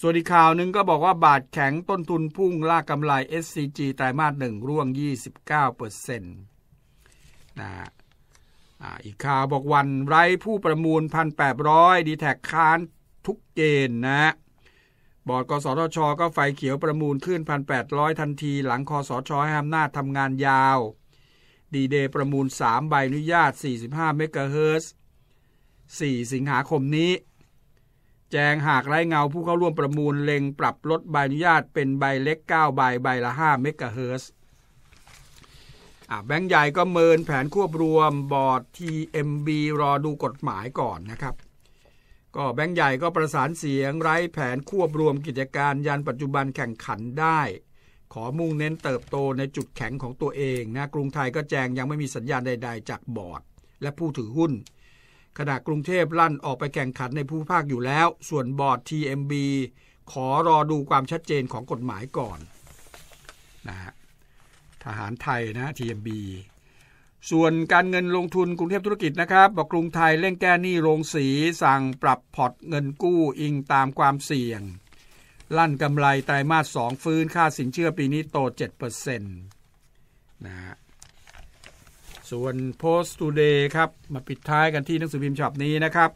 ส่วนอีกข่าวหนึ่งก็บอกว่าบาทแข็งต้นทุนพุ่งลากกำไร SCG ไตรมาสหนึ่งร่วง 29เปอร์เซ็นต์นะอีกข่าวบอกวันไร้ผู้ประมูล 1,800 ดีแท็กค้านทุกเกณฑ์นะ บอร์ดกสทช ก็ไฟเขียวประมูลขึ้น 1,800 ทันที หลังคอสช ให้อำนาจทำงานยาว ดีเดย์ประมูล 3 ใบอนุญาต 45เมกะเฮิร์ต4สิงหาคมนี้จงหากไร้เงาผู้เข้าร่วมประมูลเล็งปรับลดใบอนุญาตเป็นใบเล็ก9ใบใบละ 5 เมกะเฮิร์แบงก์ใหญ่ก็เมินแผนควบรวมบอร์ด TMB รอดูกฎหมายก่อนนะครับ ก็แบงก์ใหญ่ก็ประสานเสียง ไร้แผนควบรวมกิจการยันปัจจุบันแข่งขันได้ ขอมุ่งเน้นเติบโตในจุดแข็งของตัวเองนะ กรุงไทยก็แจงยังไม่มีสัญญาณใดๆ จากบอร์ด และผู้ถือหุ้นขณะกรุงเทพลั่นออกไปแข่งขันในภูมิภาคอยู่แล้ว ส่วนบอร์ด TMB ขอรอดูความชัดเจนของกฎหมายก่อนนะฮะ ทหารไทยนะ TMB ส่วนการเงินลงทุนกรุงเทพธุรกิจนะครับ บอกกรุงไทยเร่งแก้หนี้โรงสีสั่งปรับพอร์ตเงินกู้อิงตามความเสี่ยง ลั่นกำไรไตรมาสสองฟื้นค่าสินเชื่อปีนี้โต 7%นะฮะส่วนโพสต์ทูเดย์ครับ มาปิดท้ายกันที่หนังสือพิมพ์ฉบับนี้นะครับ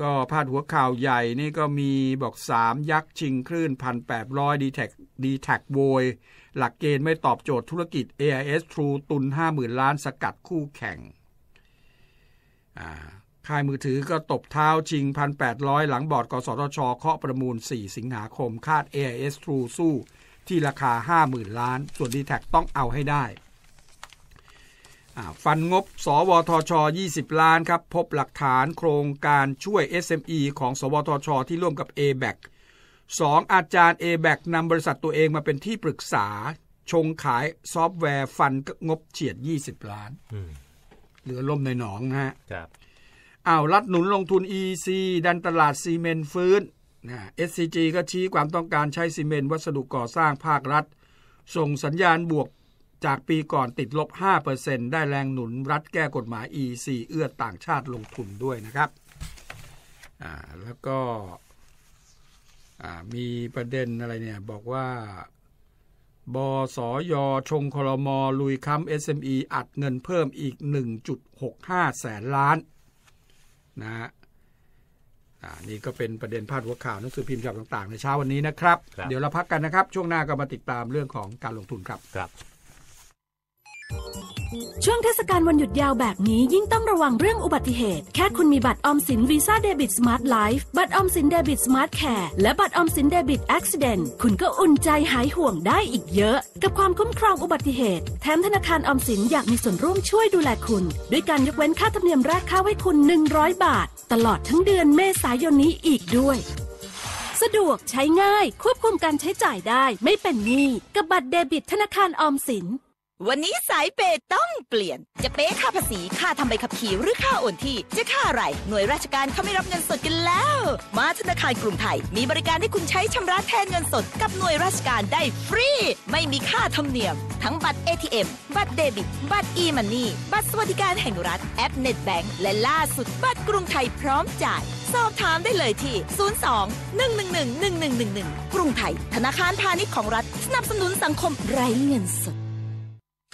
ก็พาดหัวข่าวใหญ่นี่ก็มีบอก 3 ยักษ์ ชิงคลื่น 1,800 d t แทกดีแท็กโวยหลักเกณฑ์ไม่ตอบโจทย์ธุรกิจ AIS True ตุน 50,000ล้านสกัดคู่แข่งค่ายมือถือก็ตบเท้าชิง 1,800 หลังบอร์ดกสทช เคาะประมูล 4 สิงหาคมคาด AIS True สู้ที่ราคา 50,000ล้านส่วน d t แทต้องเอาให้ได้ฟันงบ สวทช 20 ล้านครับ พบหลักฐานโครงการช่วย SME ของ สวทช ที่ร่วมกับ a b a c 2อาจารย์ a b a c นำบริษัทตัวเองมาเป็นที่ปรึกษา ชงขายซอฟต์แวร์ฟันงบเฉียด 20 ล้านเหลือล่มในหนองนะฮะอ้าว รัดหนุนลงทุน EC ดันตลาดซีเมนต์ฟื้นนะ SCG ก็ชี้ความต้องการใช้ซีเมนต์วัสดุก่อสร้างภาครัฐ ส่งสัญญาณบวกจากปีก่อนติดลบ 5%ได้แรงหนุนรัฐแก้กฎหมาย EC เอื้อต่างชาติลงทุนด้วยนะครับ อ่าแล้วก็ อ่ามีประเด็นอะไรเนี่ย บอกว่า บสอยอชงคลมลุยค้ำ SME อัดเงินเพิ่มอีก 1.65 แสนล้านนะฮะอ่านี่ก็เป็นประเด็นพาดหัวข่าวหนังสือพิมพ์ฉบับต่างๆ ในเช้าวันนี้นะครับรบเดี๋ยวเราพักกันนะครับช่วงหน้าก็มาติดตามเรื่องของการลงทุนครับ ครับช่วงเทศกาลวันหยุดยาวแบบนี้ยิ่งต้องระวังเรื่องอุบัติเหตุแค่คุณมีบัตรออมสินวีซ่าเดบิตสมาร์ทไลฟ์บัตรออมสินเดบิตสมาร์ทแคร์และบัตรออมสินเดบิตอักซิเดนคุณก็อุ่นใจหายห่วงได้อีกเยอะ กับความคุ้มครองอุบัติเหตุ แถมธนาคารออมสินอยากมีส่วนร่วมช่วยดูแลคุณ ด้วยการยกเว้นค่าธรรมเนียมแรกเข้าให้คุณ 100 บาท ตลอดทั้งเดือนเมษายนนี้อีกด้วย สะดวกใช้ง่าย ควบคุมการใช้จ่ายได้ ไม่เป็นหนี้กับบัตรเดบิตธนาคารออมสินวันนี้สายเปต้องเปลี่ยน จะเป๊ค่าภาษีค่าทำใบขับขี่หรือค่าโอนที่ จะค่าอะไรหน่วยราชการเขาไม่รับเงินสดกันแล้ว มาธนาคารกรุงไทย มีบริการให้คุณใช้ชำระแทนเงินสดกับหน่วยราชการได้ฟรีไม่มีค่าธรรมเนียม ทั้งบัตร ATM บัตรเดบิตบัตร e-money บัตรสวัสดิการแห่งรัฐแอปเน็ตแบงและล่าสุดบัตรกรุงไทยพร้อมจ่ายสอบถามได้เลยที่ 02 111 1111 กรุงไทย ธนาคารพาณิชย์ของรัฐสนับสนุนสังคมไร้เงินสด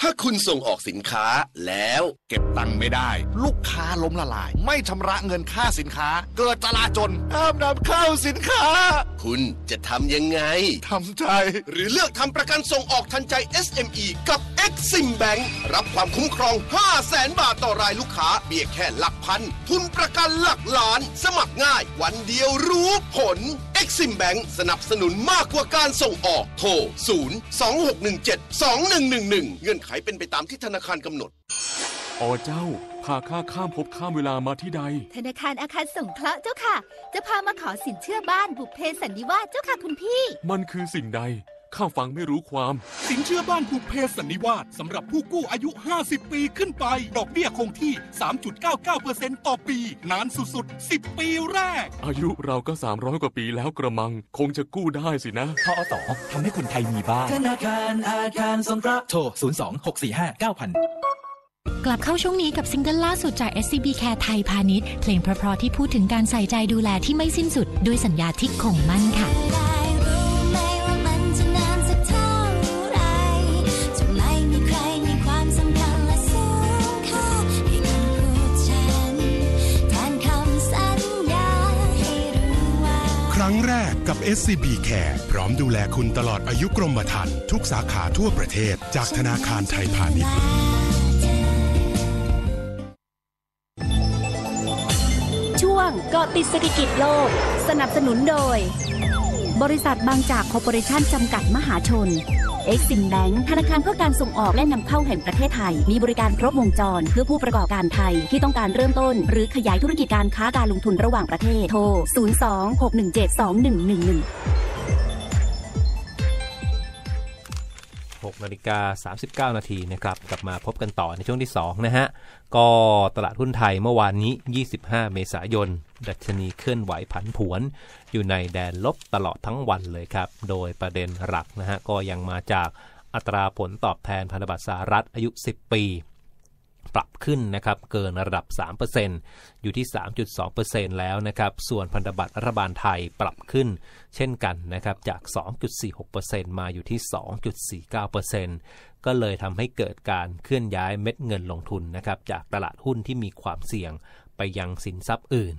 ถ้าคุณส่งออกสินค้าแล้วเก็บตังค์ไม่ได้ ลูกค้าล้มละลายไม่ชำระเงินค่าสินค้าเกิดตลาจนห้ามนำเข้าสินค้า คุณจะทำยังไงทำใจหรือเลือกทำประกันส่งออกทันใจ SME กับ Exim Bank รับความคุ้มครอง 5 0 0แสนบาทต่อรายลูกค้า เบี้ยแค่หลักพันทุนประกันหลักล้านสมัครง่าย วันเดียวรู้ผล Exim Bank สนับสนุนมากกว่าการส่งออกโทร 0 2 6 1 7 2 1 1 1 เงื่อนไขเป็นไปตามที่ธนาคารกำหนดอ๋อเจ้า พาข้าข้ามพบข้ามเวลามาที่ใด ธนาคารอาคารสงเคราะห์เจ้าค่ะ จะพามาขอสินเชื่อบ้านบุพเพสันนิวาสเจ้าค่ะคุณพี่ มันคือสิ่งใดข้าฟังไม่รู้ความ สินเชื่อบ้านภูเพศสันนิวาสสำหรับผู้กู้อายุ 50 ปีขึ้นไป ดอกเบี้ยคงที่ 3.99%ต่อปี นานสุดๆ10 ปีแรก อายุเราก็ 300 กว่าปีแล้วกระมัง คงจะกู้ได้สินะทอตอทำให้คนไทยมีบ้านธนาคารอาคารสงเคราะห์โทร026459000 กลับเข้าช่วงนี้กับซิงเกิลล่าสุดจาก SCB Care ไทยพาณิชย์เพลงเพราะๆที่พูดถึงการใส่ใจดูแลที่ไม่สิ้นสุดด้วยสัญญาที่คงมั่นค่ะกับ SCB Care พร้อมดูแลคุณตลอดอายุกรมธรรม์ทุกสาขาทั่วประเทศ จากธนาคารไทยพาณิชย์ ช่วงเกาะติดเศรษฐกิจโลก สนับสนุนโดย บริษัทบางจากคอร์ปอเรชั่นจำกัดมหาชนเอซิมแบง n ์ธนาคารเพื่อการส่งออกและนำเข้าแห่งประเทศไทย มีบริการครบวงจรเพื่อผู้ประกอบการไทยที่ต้องการเริ่มต้นหรือขยายธุรกิจการค้าการลงทุนระหว่างประเทศโทร 026172111 16นาฬิกา39 นาทีนะครับ กลับมาพบกันต่อในช่วงที่ 2 นะฮะ ก็ตลาดหุ้นไทยเมื่อวานนี้ 25 เมษายน ดัชนีเคลื่อนไหวผันผวน อยู่ในแดนลบตลอดทั้งวันเลยครับ โดยประเด็นหลักนะฮะ ก็ยังมาจากอัตราผลตอบแทนพันธบัตรสหรัฐอายุ 10 ปีปรับขึ้นนะครับเกินระดับ 3%อยู่ที่ 3.2%แล้วนะครับส่วนพันธบัตรรัฐบาลไทยปรับขึ้น เช่นกันนะครับจาก 2.46%มาอยู่ที่ 2.49%ก็เลยทำให้เกิดการเคลื่อนย้ายเม็ดเงินลงทุนนะครับจากตลาดหุ้นที่มีความเสี่ยงไปยังสินทรัพย์อื่น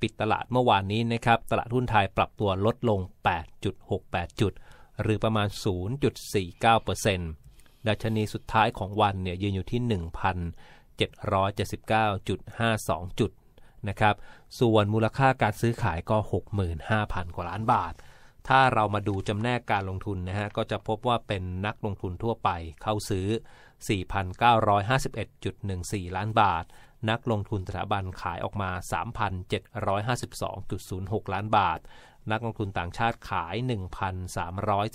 ปิดตลาดเมื่อวานนี้นะครับตลาดหุ้นไทยปรับตัวลดลง 8.68 จุด หรือประมาณ 0.49%ดัชนีสุดท้ายของวันเนี่ยยืนอยู่ที่ 1,779.52 จุดนะครับ ส่วนมูลค่าการซื้อขายก็ 65,000 กว่าล้านบาท ถ้าเรามาดูจำแนกการลงทุนนะฮะก็จะพบว่าเป็นนักลงทุนทั่วไปเข้าซื้อ 4,951.14 ล้านบาท นักลงทุนสถาบันขายออกมา 3,752.06 ล้านบาท นักลงทุนต่างชาติขาย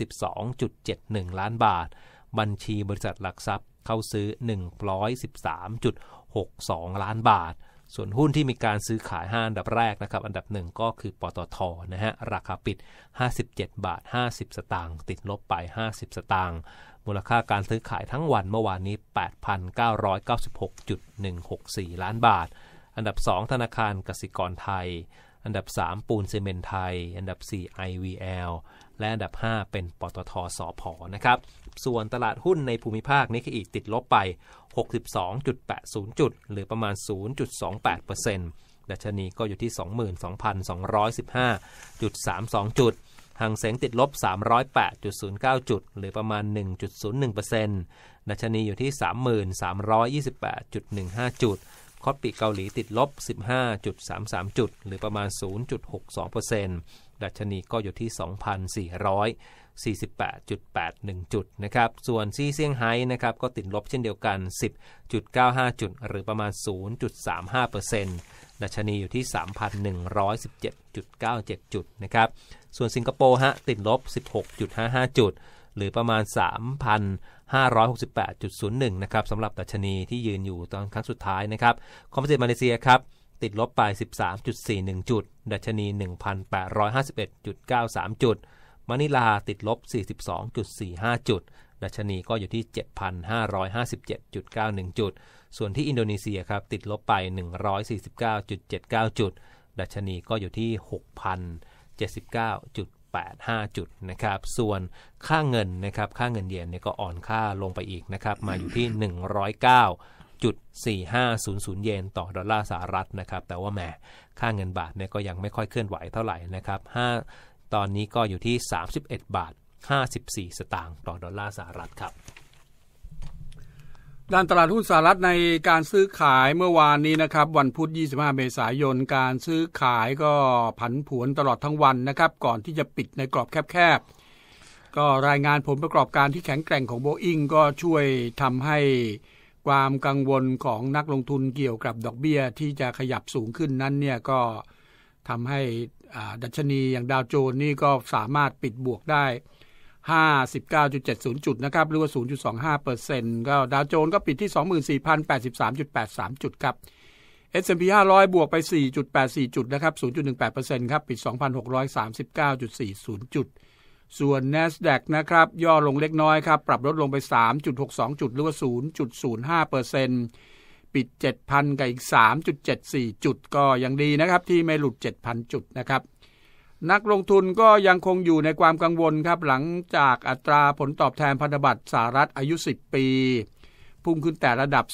1,312.71 ล้านบาทบัญชีบริษัทหลักทรัพย์เข้าซื้อ 113.62 ล้านบาท ส่วนหุ้นที่มีการซื้อขายห้าอันดับแรกนะครับ อันดับหนึ่งก็คือปตทนะฮะ ราคาปิด 57บาท50 สตางค์ติดลบไป 50 สตางค์มูลค่าการซื้อขายทั้งวันเมื่อวานนี้ 8,996.164 ล้านบาท อันดับ 2 ธนาคารกสิกรไทยอันดับ 3 ปูนซีเมนไทย อันดับ 4 IVL และอันดับ 5 เป็นปตทสอพอนะครับ ส่วนตลาดหุ้นในภูมิภาคนี้ก็อีกติดลบไป 62.80จุดหรือประมาณ 0.28%เตดัชนีก็อยู่ที่ 22,215.32 จุดหางเสงติดลบ 308.09 จุด หรือประมาณ 1.01%ดัชนีอยู่ที่ 3328.15 จุดคอสปีเกาหลีติดลบ 15.33 จุด หรือประมาณ 0.62%ดัชนีก็อยู่ที่ 2,448.81 จุดนะครับ ส่วนซีเซี่ยงไฮ้นะครับก็ติดลบเช่นเดียวกัน 10.95 จุด หรือประมาณ 0.35%ดัชนีอยู่ที่ 3,117.97 จุดนะครับ ส่วนสิงคโปร์ฮะติดลบ 16.55 จุด หรือประมาณ 3,000 568.01นะครับสำหรับตัชนีที่ยืนอยู่ตอนครั้งสุดท้ายนะครับคอมเพสิตมาเลเซียครับติดลบไป 13.41 จุด ดัชนี 1,851.93 จุดมานิลาติดลบ 42.45 จุด ดัชนีก็อยู่ที่ 7,557.91 จุด ส่วนที่อินโดนีเซียครับติดลบไป 149.79 จุด ดัชนีก็อยู่ที่6,079.8 1.85จุดนะครับ ส่วนค่าเงินนะครับ ค่าเงินเยนเนี่ยก็อ่อนค่าลงไปอีกนะครับ มาอยู่ที่ 109.4500เยนต่อดอลลาร์สหรัฐนะครับ แต่ว่าแหมค่าเงินบาทเนี่ยก็ยังไม่ค่อยเคลื่อนไหวเท่าไหร่นะครับ5ตอนนี้ก็อยู่ที่ 31 บาท 54 สตางค์ต่อดอลลาร์สหรัฐครับด้านตลาดหุ้นสหรัฐในการซื้อขายเมื่อวานนี้นะครับ วันพุธ 25 เมษายนการซื้อขายก็ผันผวนตลอดทั้งวันนะครับ ก่อนที่จะปิดในกรอบแคบๆ ก็รายงานผลประกอบการที่แข็งแกร่งของโบอิงก็ช่วยทำให้ความกังวลของนักลงทุนเกี่ยวกับดอกเบีย้ยที่จะขยับสูงขึ้นนั้นเนี่ยก็ทำให้ดัชนีอย่างดาวโจนส์นี่ก็สามารถปิดบวกได้59.70 จุดนะครับ หรือว่า 0.25เปอร์เซ็นต์ก็ดาวโจนส์ก็ปิดที่ 24,083.83 จุดครับ S&P 500 บวกไป 4.84 จุดนะครับ 0.18เปอร์เซ็นต์ครับปิด 2,639.40 จุด ส่วน NASDAQ นะครับ ย่อลงเล็กน้อยครับ ปรับลดลงไป 3.62 จุดหรือว่า 0.05เปอร์เซ็นต์ปิด 7,000กับอีก 3.74 จุดก็ยังดีนะครับ ที่ไม่หลุด 7,000 จุดนะครับนักลงทุนก็ยังคงอยู่ในความกังวลครับหลังจากอัตราผลตอบแทนพันธบัตรสหรัฐอายุ 10 ปีพุ่งขึ้นแต่ระดับ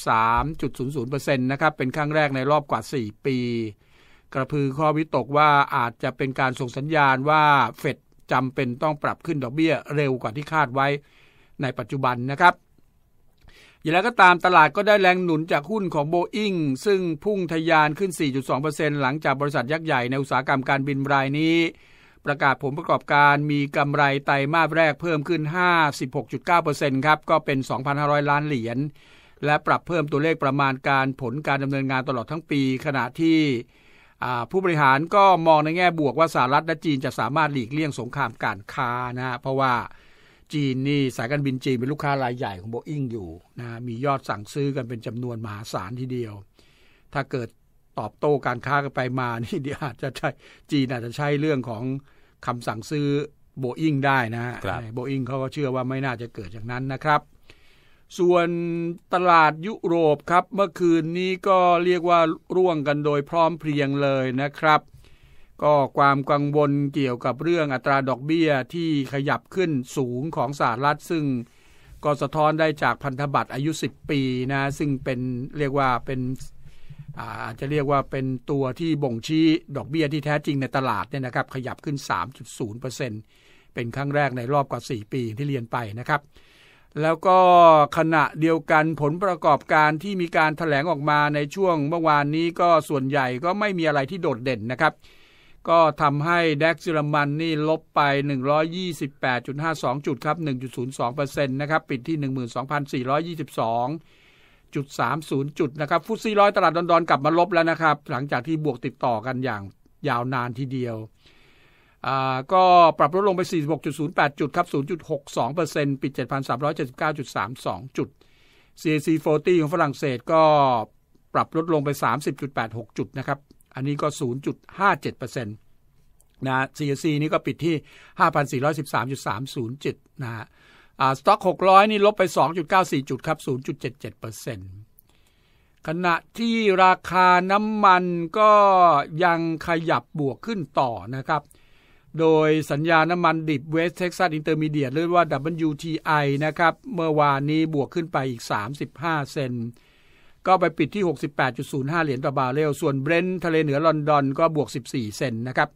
3.00%นะครับเป็นครั้งแรกในรอบกว่า 4 ปี กระพือข้อวิตกว่าอาจจะเป็นการส่งสัญญาณว่าเฟดจำเป็นต้องปรับขึ้นดอกเบี้ยเร็วกว่าที่คาดไว้ในปัจจุบันนะครับอย่างไรก็ตามตลาดก็ได้แรงหนุนจากหุ้นของโบอิงซึ่งพุ่งทะยานขึ้น 4.2%หลังจากบริษัทยักษ์ใหญ่ในอุตสาหกรรมการบินรายนี้ ประกาศผลประกอบการมีกำไรไตรมาสแรกเพิ่มขึ้น 56.9%ครับ ก็เป็น 2,500 ล้านเหรียญและปรับเพิ่มตัวเลขประมาณการผลการดำเนินงานตลอดทั้งปีขณะที่ ผู้บริหารก็มองในแง่บวกว่าสหรัฐและจีนจะสามารถหลีกเลี่ยงสงครามการค้านะเพราะว่าจีนนี่สายการบินจีน เป็นลูกค้ารายใหญ่ของโบอิงอยู่ นะ มียอดสั่งซื้อกันเป็นจำนวนมหาศาลทีเดียว ถ้าเกิดตอบโต้การค้ากันไปมานี่เดี๋ยวอาจจะใช้จีนอาจจะใช้เรื่องของคำสั่งซื้อโบอิงได้นะโบอิงเขาก็เชื่อว่าไม่น่าจะเกิดอย่างนั้นนะครับ ส่วนตลาดยุโรปครับเมื่อคืนนี้ก็เรียกว่าร่วงกันโดยพร้อมเพรียงเลยนะครับก็ความกังวลเกี่ยวกับเรื่องอัตราดอกเบี้ยที่ขยับขึ้นสูงของสหรัฐ ซึ่ง ก็สะท้อนได้จากพันธบัตรอายุ 10 ปีนะ ซึ่งเป็นเรียกว่าเป็นอาจจะเรียกว่าเป็นตัวที่บ่งชี้ดอกเบี้ยที่แท้จริงในตลาดเนี่ยนะครับ ขยับขึ้น3.0%เป็นครั้งแรกในรอบกว่า 4 ปีที่เรียนไปนะครับ แล้วก็ขณะเดียวกันผลประกอบการที่มีการถแถลงออกมาในช่วงเมื่อวานนี้ ก็ส่วนใหญ่ก็ไม่มีอะไรที่โดดเด่นนะครับก็ทำให้แดกซิลมันนี่ลบไป 128.52 จุดครับ 1.02%นะครับปิดที่ 12,422.30 จุดนะครับฟุตซีร้อยตลาดดอนๆกลับมาลบแล้วนะครับ หลังจากที่บวกติดต่อกันอย่างยาวนานทีเดียว ก็ปรับลดลงไป 46.08 จุดครับ 0.62%ปิด 7,379.32 จุด CAC 40ของฝรั่งเศสก็ปรับลดลงไป 30.86 จุดนะครับอันนี้ก็ 0.57%นะ CAC นี่ก็ปิดที่ 5,413.307นะฮะสต็อก 600 นี่ลบไป 2.94 จุดครับ 0.77%ขณะที่ราคาน้ำมันก็ยังขยับบวกขึ้นต่อนะครับ โดยสัญญา น้ำมันดิบเวสเท็กซัสอินเตอร์มีเดียหรือว่า WTI นะครับ เมื่อวานนี้บวกขึ้นไปอีก 35 เซนตก็ไปปิดที่ 68.05 เหรียญต่อบาเรลส่วนเบรนท์ทะเลเหนือลอนดอนก็บวก 14 เซนนะครับ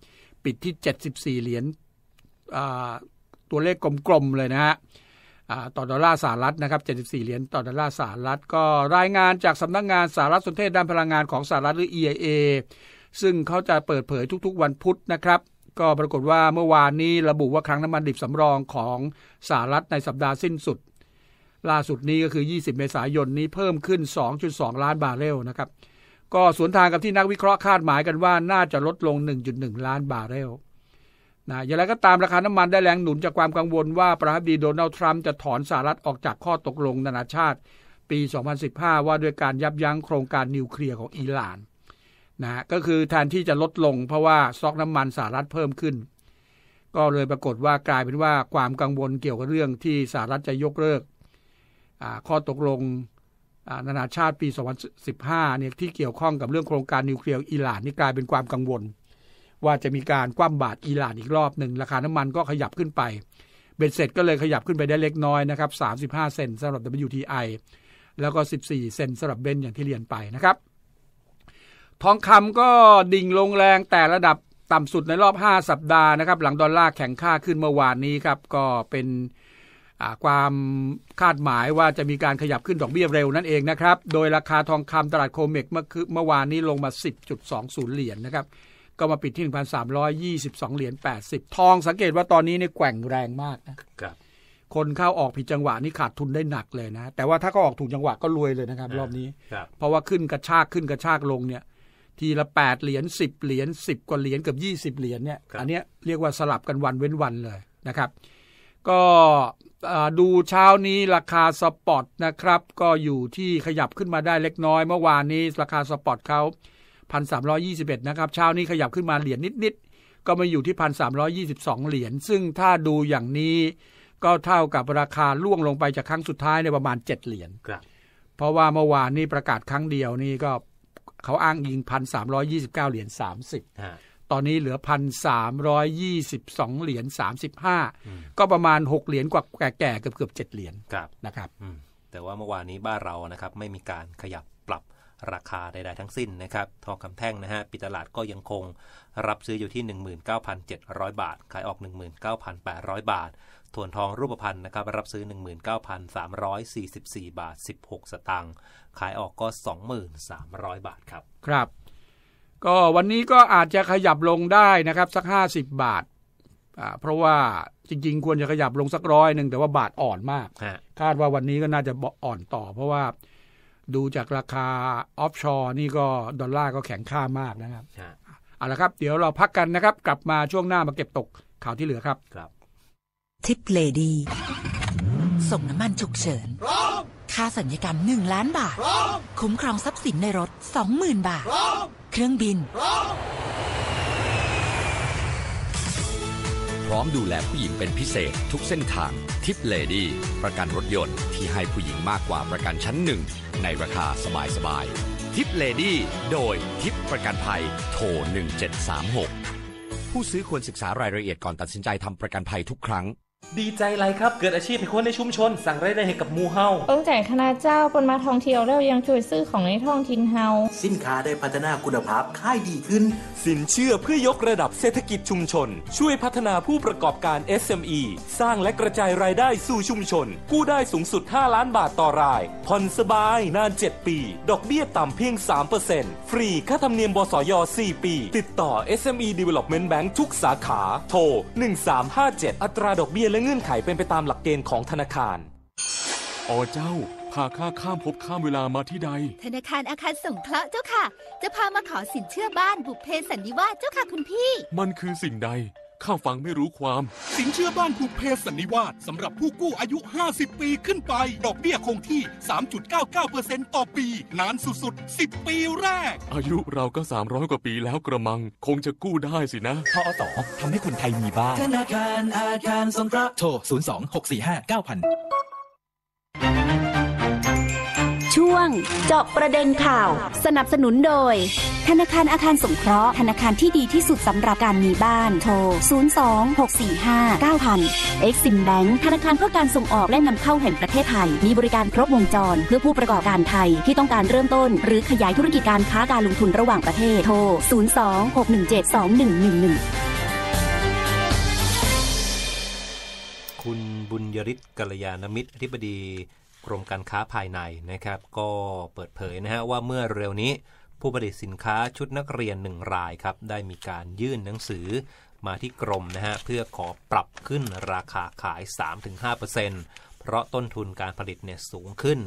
ปิดที่ 74 เหรียญตัวเลขกลมๆเลยนะฮะต่อดอลลาร์สหรัฐนะครับ 74 เหรียญต่อดอลลาร์สหรัฐ ก็รายงานจากสำนักงงานสารสนเทศด้านพลังงานของสหรัฐหรือ EIA ซึ่งเขาจะเปิดเผยทุกๆวันพุธนะครับ ก็ปรากฏว่าเมื่อวานนี้ระบุว่าครั้งน้ำมันดิบสำรองของสหรัฐในสัปดาห์สิ้นสุดล่าสุดนี้ก็คือ 20 เมษายนนี้เพิ่มขึ้น 2.2 ล้านบาร์เรลนะครับ ก็สวนทางกับที่นักวิเคราะห์คาดหมายกันว่าน่าจะลดลง 1.1 ล้านบาร์เรลนะอย่างไรก็ตามราคาน้ำมันได้แรงหนุนจากความกังวลว่าประธานดีโดนัลด์ทรัมป์จะถอนสหรัฐออกจากข้อตกลงนานาชาติ ปี 2015 ว่าด้วยการยับยั้งโครงการนิวเคลียร์ของอิหร่านนะก็คือแทนที่จะลดลงเพราะว่าซ็อกน้ำมันสหรัฐเพิ่มขึ้น ก็เลยปรากฏว่ากลายเป็นว่าความกังวลเกี่ยวกับเรื่องที่สหรัฐจะยกเลิกข้อตกลงนานาชาติปี 2015เนี่ยที่เกี่ยวข้องกับเรื่องโครงการนิวเคลียร์อิหร่านนี่กลายเป็นความกังวล ว่าจะมีการคว่ำบาตรอิหร่านอีกรอบหนึ่งราคาน้ำมันก็ขยับขึ้นไป เบ็ดเสร็จก็เลยขยับขึ้นไปได้เล็กน้อยนะครับ35 เซนสำหรับ WTI แล้วก็ 14 เซนสำหรับเบนอย่างที่เรียนไปนะครับทองคำก็ดิ่งลงแรงแต่ระดับต่ำสุดในรอบ5สัปดาห์นะครับ หลังดอลลาร์แข็งค่าขึ้นเมื่อวานนี้ครับ ก็เป็นความคาดหมายว่าจะมีการขยับขึ้นดอกเบี้ยเร็วนั่นเองนะครับ โดยราคาทองคำตลาดโคเมกเมื่อเมื่อวานนี้ลงมา10.20เหรียญนนะครับ ก็มาปิดที่1,322เหรียญ80ทองสังเกตว่าตอนนี้เนี่ยแกว่งแรงมากนะครับคนเข้าออกผิดจังหวะนี่ขาดทุนได้หนักเลยนะ แต่ว่าถ้าเขาออกถูกจังหวะก็รวยเลยนะครับ รอบนี้ เพราะว่าขึ้นกระชากขึ้นกระชากลงเนี่ย ทีละ8เหรียญ10เหรียญ10กว่าเหรียญเกือบ20เหรียญเนี่ยอันนี้เรียกว่าสลับกันวันเว้นวันเลยนะครับก็ดูเช้านี้ราคาสปอตนะครับ ก็อยู่ที่ขยับขึ้นมาได้เล็กน้อย เมื่อวานนี้ราคาสปอตเขา1,321นะครับเช้านี้ขยับขึ้นมาเหรียญนิดๆก็มาอยู่ที่ 1,322เหรียญซึ่งถ้าดูอย่างนี้ก็เท่ากับราคาล่วงลงไปจากครั้งสุดท้ายในประมาณ 7 เหรียญครับเพราะว่าเมื่อวานนี้ประกาศครั้งเดียวนี่ก็เขาอ้างยิง1,329เหรียญ30ตอนนี้เหลือพันสามร้อยยี่สิบสองเหรียญสามสิบห้าก็ประมาณหกเหรียญกว่าแก่ๆเกือบเกือบเจ็ดเหรียญนะครับแต่ว่าเมื่อวานนี้บ้านเรานะครับไม่มีการขยับปรับราคาใดๆทั้งสิ้นนะครับ ทองคำแท่งนะฮะปิดตลาดก็ยังคง รับซื้ออยู่ที่ 19,700 บาท ขายออก 19,800 บาททวนทองรูปพรรณนะครับรับซื้อ 19,344 บาท 16 สตางค์ขายออกก็ 2,300 บาทครับครับก็วันนี้ก็อาจจะขยับลงได้นะครับ สัก 50 บาทอ่าเพราะว่าจริง ๆ ควรจะขยับลงสักร้อยหนึ่งแต่ว่าบาทอ่อนมาก คาดว่าวันนี้ก็น่าจะอ่อนต่อ เพราะว่าดูจากราคาออฟชอร์นี่ก็ดอลลาร์ก็แข็งค่ามากนะครับเอาละครับ เดี๋ยวเราพักกันนะครับ กลับมาช่วงหน้ามาเก็บตกข่าวที่เหลือครับครับทิปเลดี ส่งน้ำมันฉุกเฉินค่าสัญญกรรมหนึ่งล้านบาทคุ้มครองทรัพย์สินในรถสองหมื่นบาทเครื่องบิน พร้อมดูแลผู้หญิงเป็นพิเศษทุกเส้นทางทิปเลดี้ประกันรถยนต์ที่ให้ผู้หญิงมากกว่าประกันชั้นหนึ่ง ในราคาสบายๆทิปเลดี้โดยทิปประกันภัยโทร 1736 ผู้ซื้อควรศึกษารายละเอียดก่อนตัดสินใจทำประกันภัยทุกครั้งดีใจไรครับเกิดอาชีพให้คนในชุมชน สั่งรายได้ให้กับมูเฮาต้องจ่คณะเจ้าปนมาท่องเที่ยวแล้วยังช่วยซื้อของในท้องถิ่นเฮาสินค้าได้พัฒนาคุณภาพค่ายดีขึ้น สินเชื่อเพื่อยกระดับเศรษฐกิจชุมชน ช่วยพัฒนาผู้ประกอบการ SME สร้างและกระจายรายได้สู่ชุมชนกู้ได้สูงสุด 5 ล้านบาทต่อรายผ่อนสบายนาน 7 ปี ดอกเบี้ยต่ำเพียง3%ฟรีค่าธรรมเนียมบสย4ปี ติดต่อ SME Development Bank ทุกสาขาโทร1357อัตราดอกเบี้ยณ์และเงื่อนไขเป็นไปตามหลักเกณฑ์ของธนาคารอ๋อเจ้า พาข้าข้ามภพข้ามเวลามาที่ใด ธนาคารอาคารสงเคราะห์เจ้าค่ะ จะพามาขอสินเชื่อบ้านบุพเพสันนิวาสเจ้าค่ะคุณพี่ มันคือสิ่งใดข้าฟังไม่รู้ความ สินเชื่อบ้านภูเพสันนิวาสสำหรับผู้กู้อายุ 50 ปีขึ้นไป ดอกเบี้ยคงที่ 3.99%ต่อปี นานสุดๆ 10 ปีแรก อายุเราก็ 300 กว่าปีแล้วกระมังคงจะกู้ได้สินะทอตอทำให้คนไทยมีบ้านธนาคารอาคารสงเคราะห์โทร02 645 9000่วงเจาะประเด็นข่าว สนับสนุนโดย ธนาคารอาคารสงเคราะห์ ธนาคารที่ดีที่สุดสำหรับการมีบ้านโทร 02 645 9000 Exim Bank ธนาคารเพื่อการส่งออกและนำเข้าแห่งประเทศไทย มีบริการครบวงจรเพื่อผู้ประกอบการไทยที่ต้องการเริ่มต้น หรือขยายธุรกิจการค้าการลงทุนระหว่างประเทศโทร02 617 2111 คุณบุญยริศกัลยาณมิตรอธิบดีกรมการค้าภายในนะครับก็เปิดเผยนะฮะว่าเมื่อเร็วนี้ผู้ผลิตสินค้าชุดนักเรียนหนึ่งรายครับได้มีการยื่นหนังสือ มาที่กรมนะฮะเพื่อขอปรับขึ้นราคาขาย 3-5%เพราะต้นทุนการผลิตเนี่ยสูงขึ้น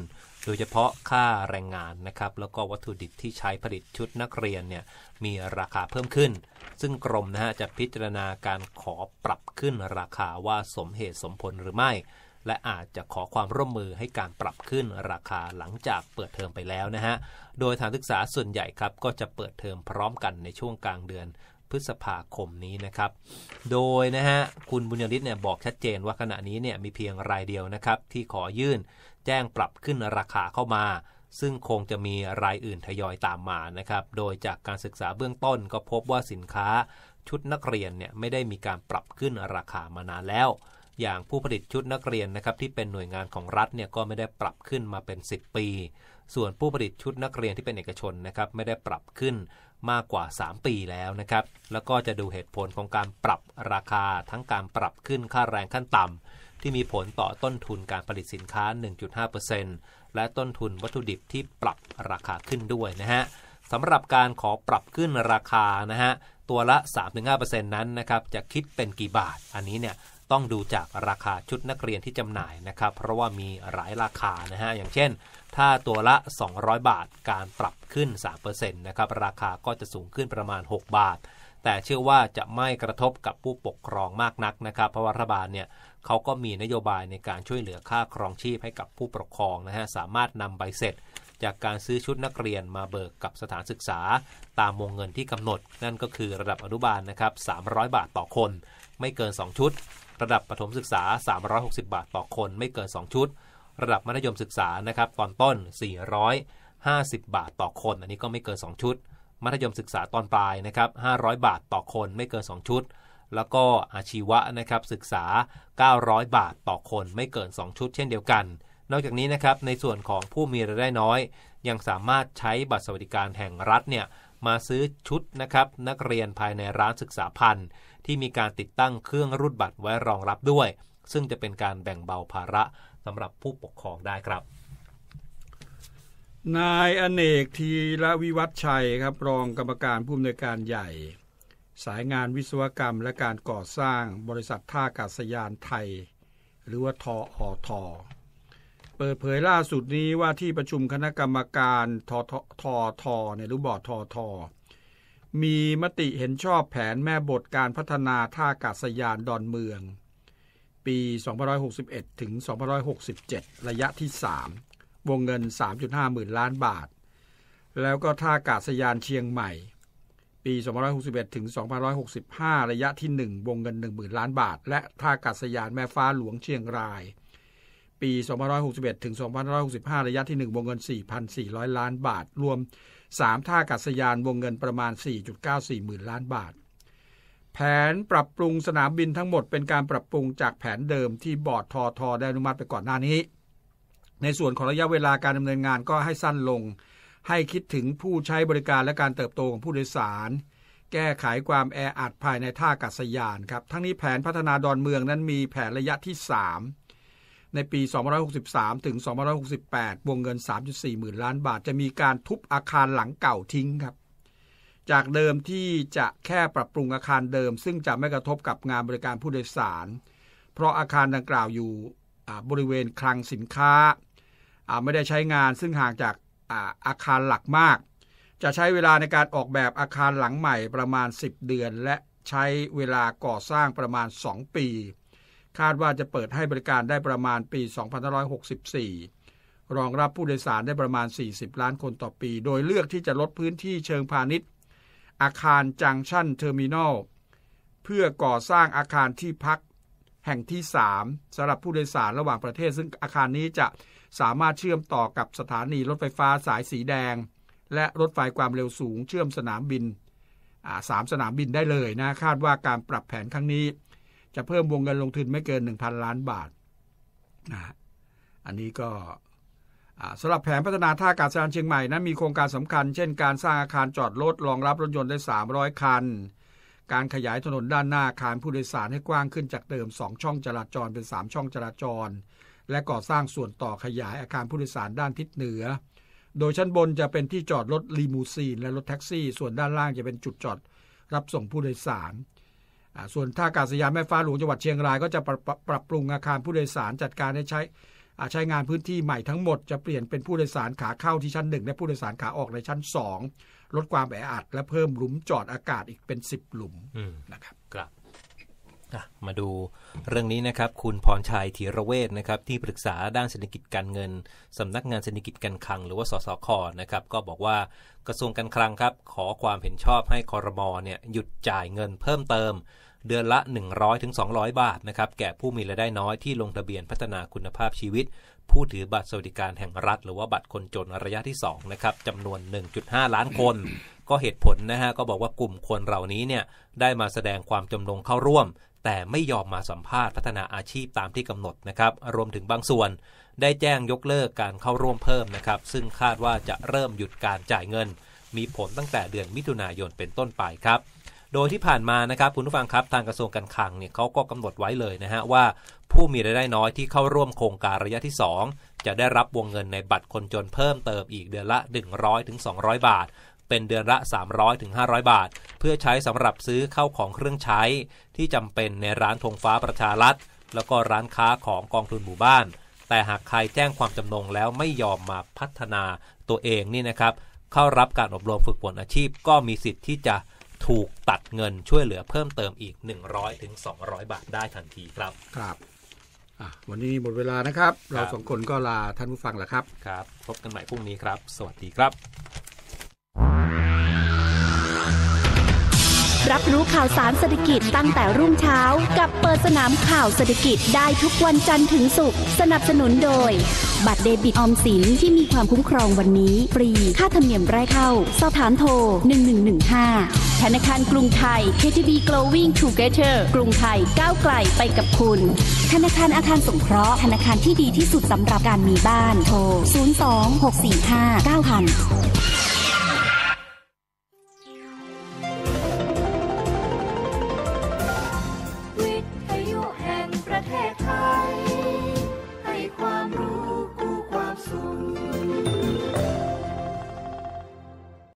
โดยเฉพาะค่าแรงงานนะครับแล้วก็วัตถุดิบที่ใช้ผลิตชุดนักเรียนเนี่ยมีราคาเพิ่มขึ้น ซึ่งกรมนะฮะจะพิจารณาการขอปรับขึ้นราคาว่าสมเหตุสมผลหรือไม่และอาจจะขอความร่วมมือให้การปรับขึ้นราคาหลังจากเปิดเทอมไปแล้วนะฮะ โดยทานศึกษาส่วนใหญ่ครับก็จะเปิดเทอมพร้อมกันในช่วงกลางเดือนพฤษภาคมนี้นะครับ โดยนะฮะคุณบุญยริศเนี่ยบอกชัดเจนว่าขณะนี้เนี่ยมีเพียงรายเดียวนะครับที่ขอยื่นแจ้งปรับขึ้นราคาเข้ามา ซึ่งคงจะมีรายอื่นทยอยตามมานะครับโดยจากการศึกษาเบื้องต้นก็พบว่าสินค้าชุดนักเรียนเนี่ยไม่ได้มีการปรับขึ้นราคามานานแล้วอย่างผู้ผลิตชุดนักเรียนนะครับที่เป็นหน่วยงานของรัฐเนี่ยก็ไม่ได้ปรับขึ้นมาเป็น 10 ปี ส่วนผู้ผลิตชุดนักเรียนที่เป็นเอกชนนะครับไม่ได้ปรับขึ้นมากกว่า 3 ปีแล้วนะครับ แล้วก็จะดูเหตุผลของการปรับราคาทั้งการปรับขึ้นค่าแรงขั้นต่ำที่มีผลต่อต้นทุนการผลิตสินค้า1.5%และต้นทุนวัตถุดิบที่ปรับราคาขึ้นด้วยนะฮะสำหรับการขอปรับขึ้นราคานะฮะตัวละ3-5%นั้นนะครับจะคิดเป็นกี่บาทอันนี้เนี่ยต้องดูจากราคาชุดนักเรียนที่จำหน่ายนะครับ เพราะว่ามีหลายราคานะฮะ อย่างเช่น ถ้าตัวละ 200 บาท การปรับขึ้น3%นะครับ ราคาก็จะสูงขึ้นประมาณ 6 บาท แต่เชื่อว่าจะไม่กระทบกับผู้ปกครองมากนักนะครับเพราะว่ารัฐบาลเนี่ยเขาก็มีนโยบายในการช่วยเหลือค่าครองชีพให้กับผู้ปกครองนะฮะ สามารถนำใบเสร็จ จากการซื้อชุดนักเรียนมาเบิกกับสถานศึกษาตามวงเงินที่กำหนด นั่นก็คือระดับอนุบาลนะครับ300 บาทต่อคน ไม่เกิน 2 ชุดระดับประถมศึกษา 360 บาทต่อคน ไม่เกิน 2 ชุด ระดับมัธยมศึกษา นะครับ ตอนต้น 450 บาทต่อคน อันนี้ก็ไม่เกิน 2 ชุด มัธยมศึกษาตอนปลาย นะครับ 500 บาทต่อคนไม่เกิน 2 ชุด แล้วก็อาชีวะ นะครับ ศึกษา 900 บาทต่อคนไม่เกิน 2 ชุดเช่นเดียวกัน นอกจากนี้นะครับ ในส่วนของผู้มีรายได้น้อย ยังสามารถใช้บัตรสวัสดิการแห่งรัฐเนี่ย มาซื้อชุดนะครับนักเรียนภายในร้านศึกษาพันธ์ที่มีการติดตั้งเครื่องรูดบัตรไว้รองรับด้วย ซึ่งจะเป็นการแบ่งเบาภาระสำหรับผู้ปกครองได้ครับ นายอเนกทีละวิวัฒชัยครับรองกรรมการผู้อำนวยการใหญ่ สายงานวิศวกรรมและการก่อสร้างบริษัทท่าอากาศยานไทย หรือว่าทออทอเปิดเผยล่าสุดนี้ว่าที่ประชุมคณะกรรมการทอทอทอเนี่รูปบอร์ดทอทอมีมติเห็นชอบแผนแม่บทการพัฒนาท่าอากาศยานดอนเมือง ปี 2561ถึง2567 ระยะที่ 3 วงเงิน 3.5 หมื่นล้านบาท แล้วก็ท่าอากาศยานเชียงใหม่ ปี 2561ถึง2565 ระยะที่ 1 วงเงิน1 0,000ล้านบาท และท่าอากาศยานแม่ฟ้าหลวงเชียงราย ปี2561ถึง2565 ระยะที่1วงเงิน 4,400 ล้านบาท รวม3 ท่าอากาศยานวงเงินประมาณ 4.94หมื่นล้านบาท แผนปรับปรุงสนามบินทั้งหมดเป็นการปรับปรุงจากแผนเดิมที่บอร์ดทอทอได้อนุมัติไปก่อนหน้านี้ ในส่วนของระยะเวลาการดำเนินงานก็ให้สั้นลง ให้คิดถึงผู้ใช้บริการและการเติบโตของผู้โดยสาร แก้ไขความแออัดภายในท่าอากาศยานครับ ทั้งนี้แผนพัฒนาดอนเมืองนั้นมีแผนระยะที่3ในปี 263 ถึง 268วงเงิน 3.4 หมื่นล้านบาท จะมีการทุบอาคารหลังเก่าทิ้งครับ จากเดิมที่จะแค่ปรับปรุงอาคารเดิม ซึ่งจะไม่กระทบกับงานบริการผู้โดยสาร เพราะอาคารดังกล่าวอยู่บริเวณคลังสินค้า ไม่ได้ใช้งานซึ่งห่างจากอาคารหลักมาก จะใช้เวลาในการออกแบบอาคารหลังใหม่ประมาณ 10 เดือน และใช้เวลาก่อสร้างประมาณ 2 ปีคาดว่าจะเปิดให้บริการได้ประมาณปี 2564 รองรับผู้โดยสารได้ประมาณ 40 ล้านคนต่อปี โดยเลือกที่จะลดพื้นที่เชิงพาณิชย์ อาคารจังชั่นเทอร์มินอล เพื่อก่อสร้างอาคารที่พักแห่งที่ 3สำหรับผู้โดยสารระหว่างประเทศ ซึ่งอาคารนี้จะสามารถเชื่อมต่อกับสถานี รถไฟฟ้าสายสีแดง และรถไฟความเร็วสูงเชื่อมสนามบินสามสนามบินได้เลยนะคาดว่าการปรับแผนครั้งนี้จะเพิ่มวงเงินลงทุนไม่เกิน 1,000 ล้านบาทนะอันนี้ก็สำหรับแผนพัฒนาท่าอากาศยานเชียงใหม่ นั้นมีโครงการสำคัญเช่นการสร้างอาคารจอดรถรองรับรถยนต์ได้ 300 คัน การขยายถนนด้านหน้าอาคารผู้โดยสารให้กว้างขึ้นจากเดิม 2 ช่องจราจรเป็น 3 ช่องจราจร และก่อสร้างส่วนต่อขยายอาคารผู้โดยสารด้านทิศเหนือ โดยชั้นบนจะเป็นที่จอดรถลีมูซีนและรถแท็กซี่ ส่วนด้านล่างจะเป็นจุดจอดรับส่งผู้โดยสารส่วนท่าอากาศยานแม่ฟ้าหลวงจังหวัดเชียงรายก็จะปรปรปรับปรุงอาคารผู้โดยสารจัดการให้ใช้ใช้งานพื้นที่ใหม่ทั้งหมดจะเปลี่ยนเป็นผู้โดยสารขาเข้าที่ชั้น1และผู้โดยสารขาออกในชั้น 2 ลดความแออัดและเพิ่มหลุมจอดอากาศอีกเป็น 10 หลุมมนะครับครับมาดูเรื่องนี้นะครับ คุณพรชัยธีระเวทนะครับ ที่ปรึกษาด้านเศรษฐกิจการเงิน สำนักงานเศรษฐกิจการคลัง หรือว่าสสคนะครับ ก็บอกว่ากระทรวงการคลังครับ ขอความเห็นชอบให้คอรมอเนี่ยหยุดจ่ายเงิน เพิ่มเติมเดือนละ 100-200 บาท นะครับ แก่ผู้มีรายได้น้อยที่ลงทะเบียนพัฒนาคุณภาพชีวิต ผู้ถือบัตรสวัสดิการแห่งรัฐ หรือว่าบัตรคนจนระยะที่2นะครับจำนวน 1.5 ล้านคน ก็เหตุผลนะฮะ ก็บอกว่ากลุ่มคนเหล่านี้เนี่ย ได้มาแสดงความจำนงเข้าร่วม แต่ไม่ยอมมาสัมภาษณ์พัฒนาอาชีพตามที่กำหนดนะครับ รวมถึงบางส่วน ได้แจ้งยกเลิกการเข้าร่วมเพิ่มนะครับ ซึ่งคาดว่าจะเริ่มหยุดการจ่ายเงิน มีผลตั้งแต่เดือนมิถุนายนเป็นต้นไปครับโดยที่ผ่านมานะครับคุณผู้ฟังครับทางกระทรวงการคลังเนี่ยเขาก็กำหนดไว้เลยนะฮะว่า ผู้มีรายได้น้อยที่เข้าร่วมโครงการระยะที่ 2 จะได้รับวงเงินในบัตรคนจนเพิ่มเติมอีกเดือนละ 100-200 บาท เป็นเดือนละ 300-500 บาท เพื่อใช้สำหรับซื้อเข้าของเครื่องใช้ ที่จำเป็นในร้านธงฟ้าประชารัฐแล้วก็ร้านค้าของกองทุนหมู่บ้าน แต่หากใครแจ้งความจำนงแล้วไม่ยอมมาพัฒนาตัวเองนี่นะครับเข้ารับการอบรมฝึกฝนอาชีพ ก็มีสิทธิ์ที่จะถูกตัดเงินช่วยเหลือเพิ่มเติมอีก 100-200ถึงบาทได้ทันทีครับครับ วันนี้หมดเวลานะครับ เราสองคนก็ลาท่านผู้ฟังแล้วครับ ครับพบกันใหม่พรุ่งนี้ครับ สวัสดีครับรับรู้ข่าวสารเศรษฐกิจตั้งแต่รุ่งเช้ากับเปิดสนามข่าวเศรษฐกิจได้ทุกวันจันทร์ถึงศุกร์สนับสนุนโดยบัตรเดบิตออมสินที่มีความคุ้มครองวันนี้ฟรีค่าธรรมเนียมแรกเข้าสอบถามโทร1115 ธนาคารกรุงไทย KTB g r o w i n g Together กรุงไทยก้าวไกลไปกับคุณ ธนาคารอาคารสงเคราะห์ ธนาคารที่ดีที่สุดสำหรับการมีบ้านโทร02645 9000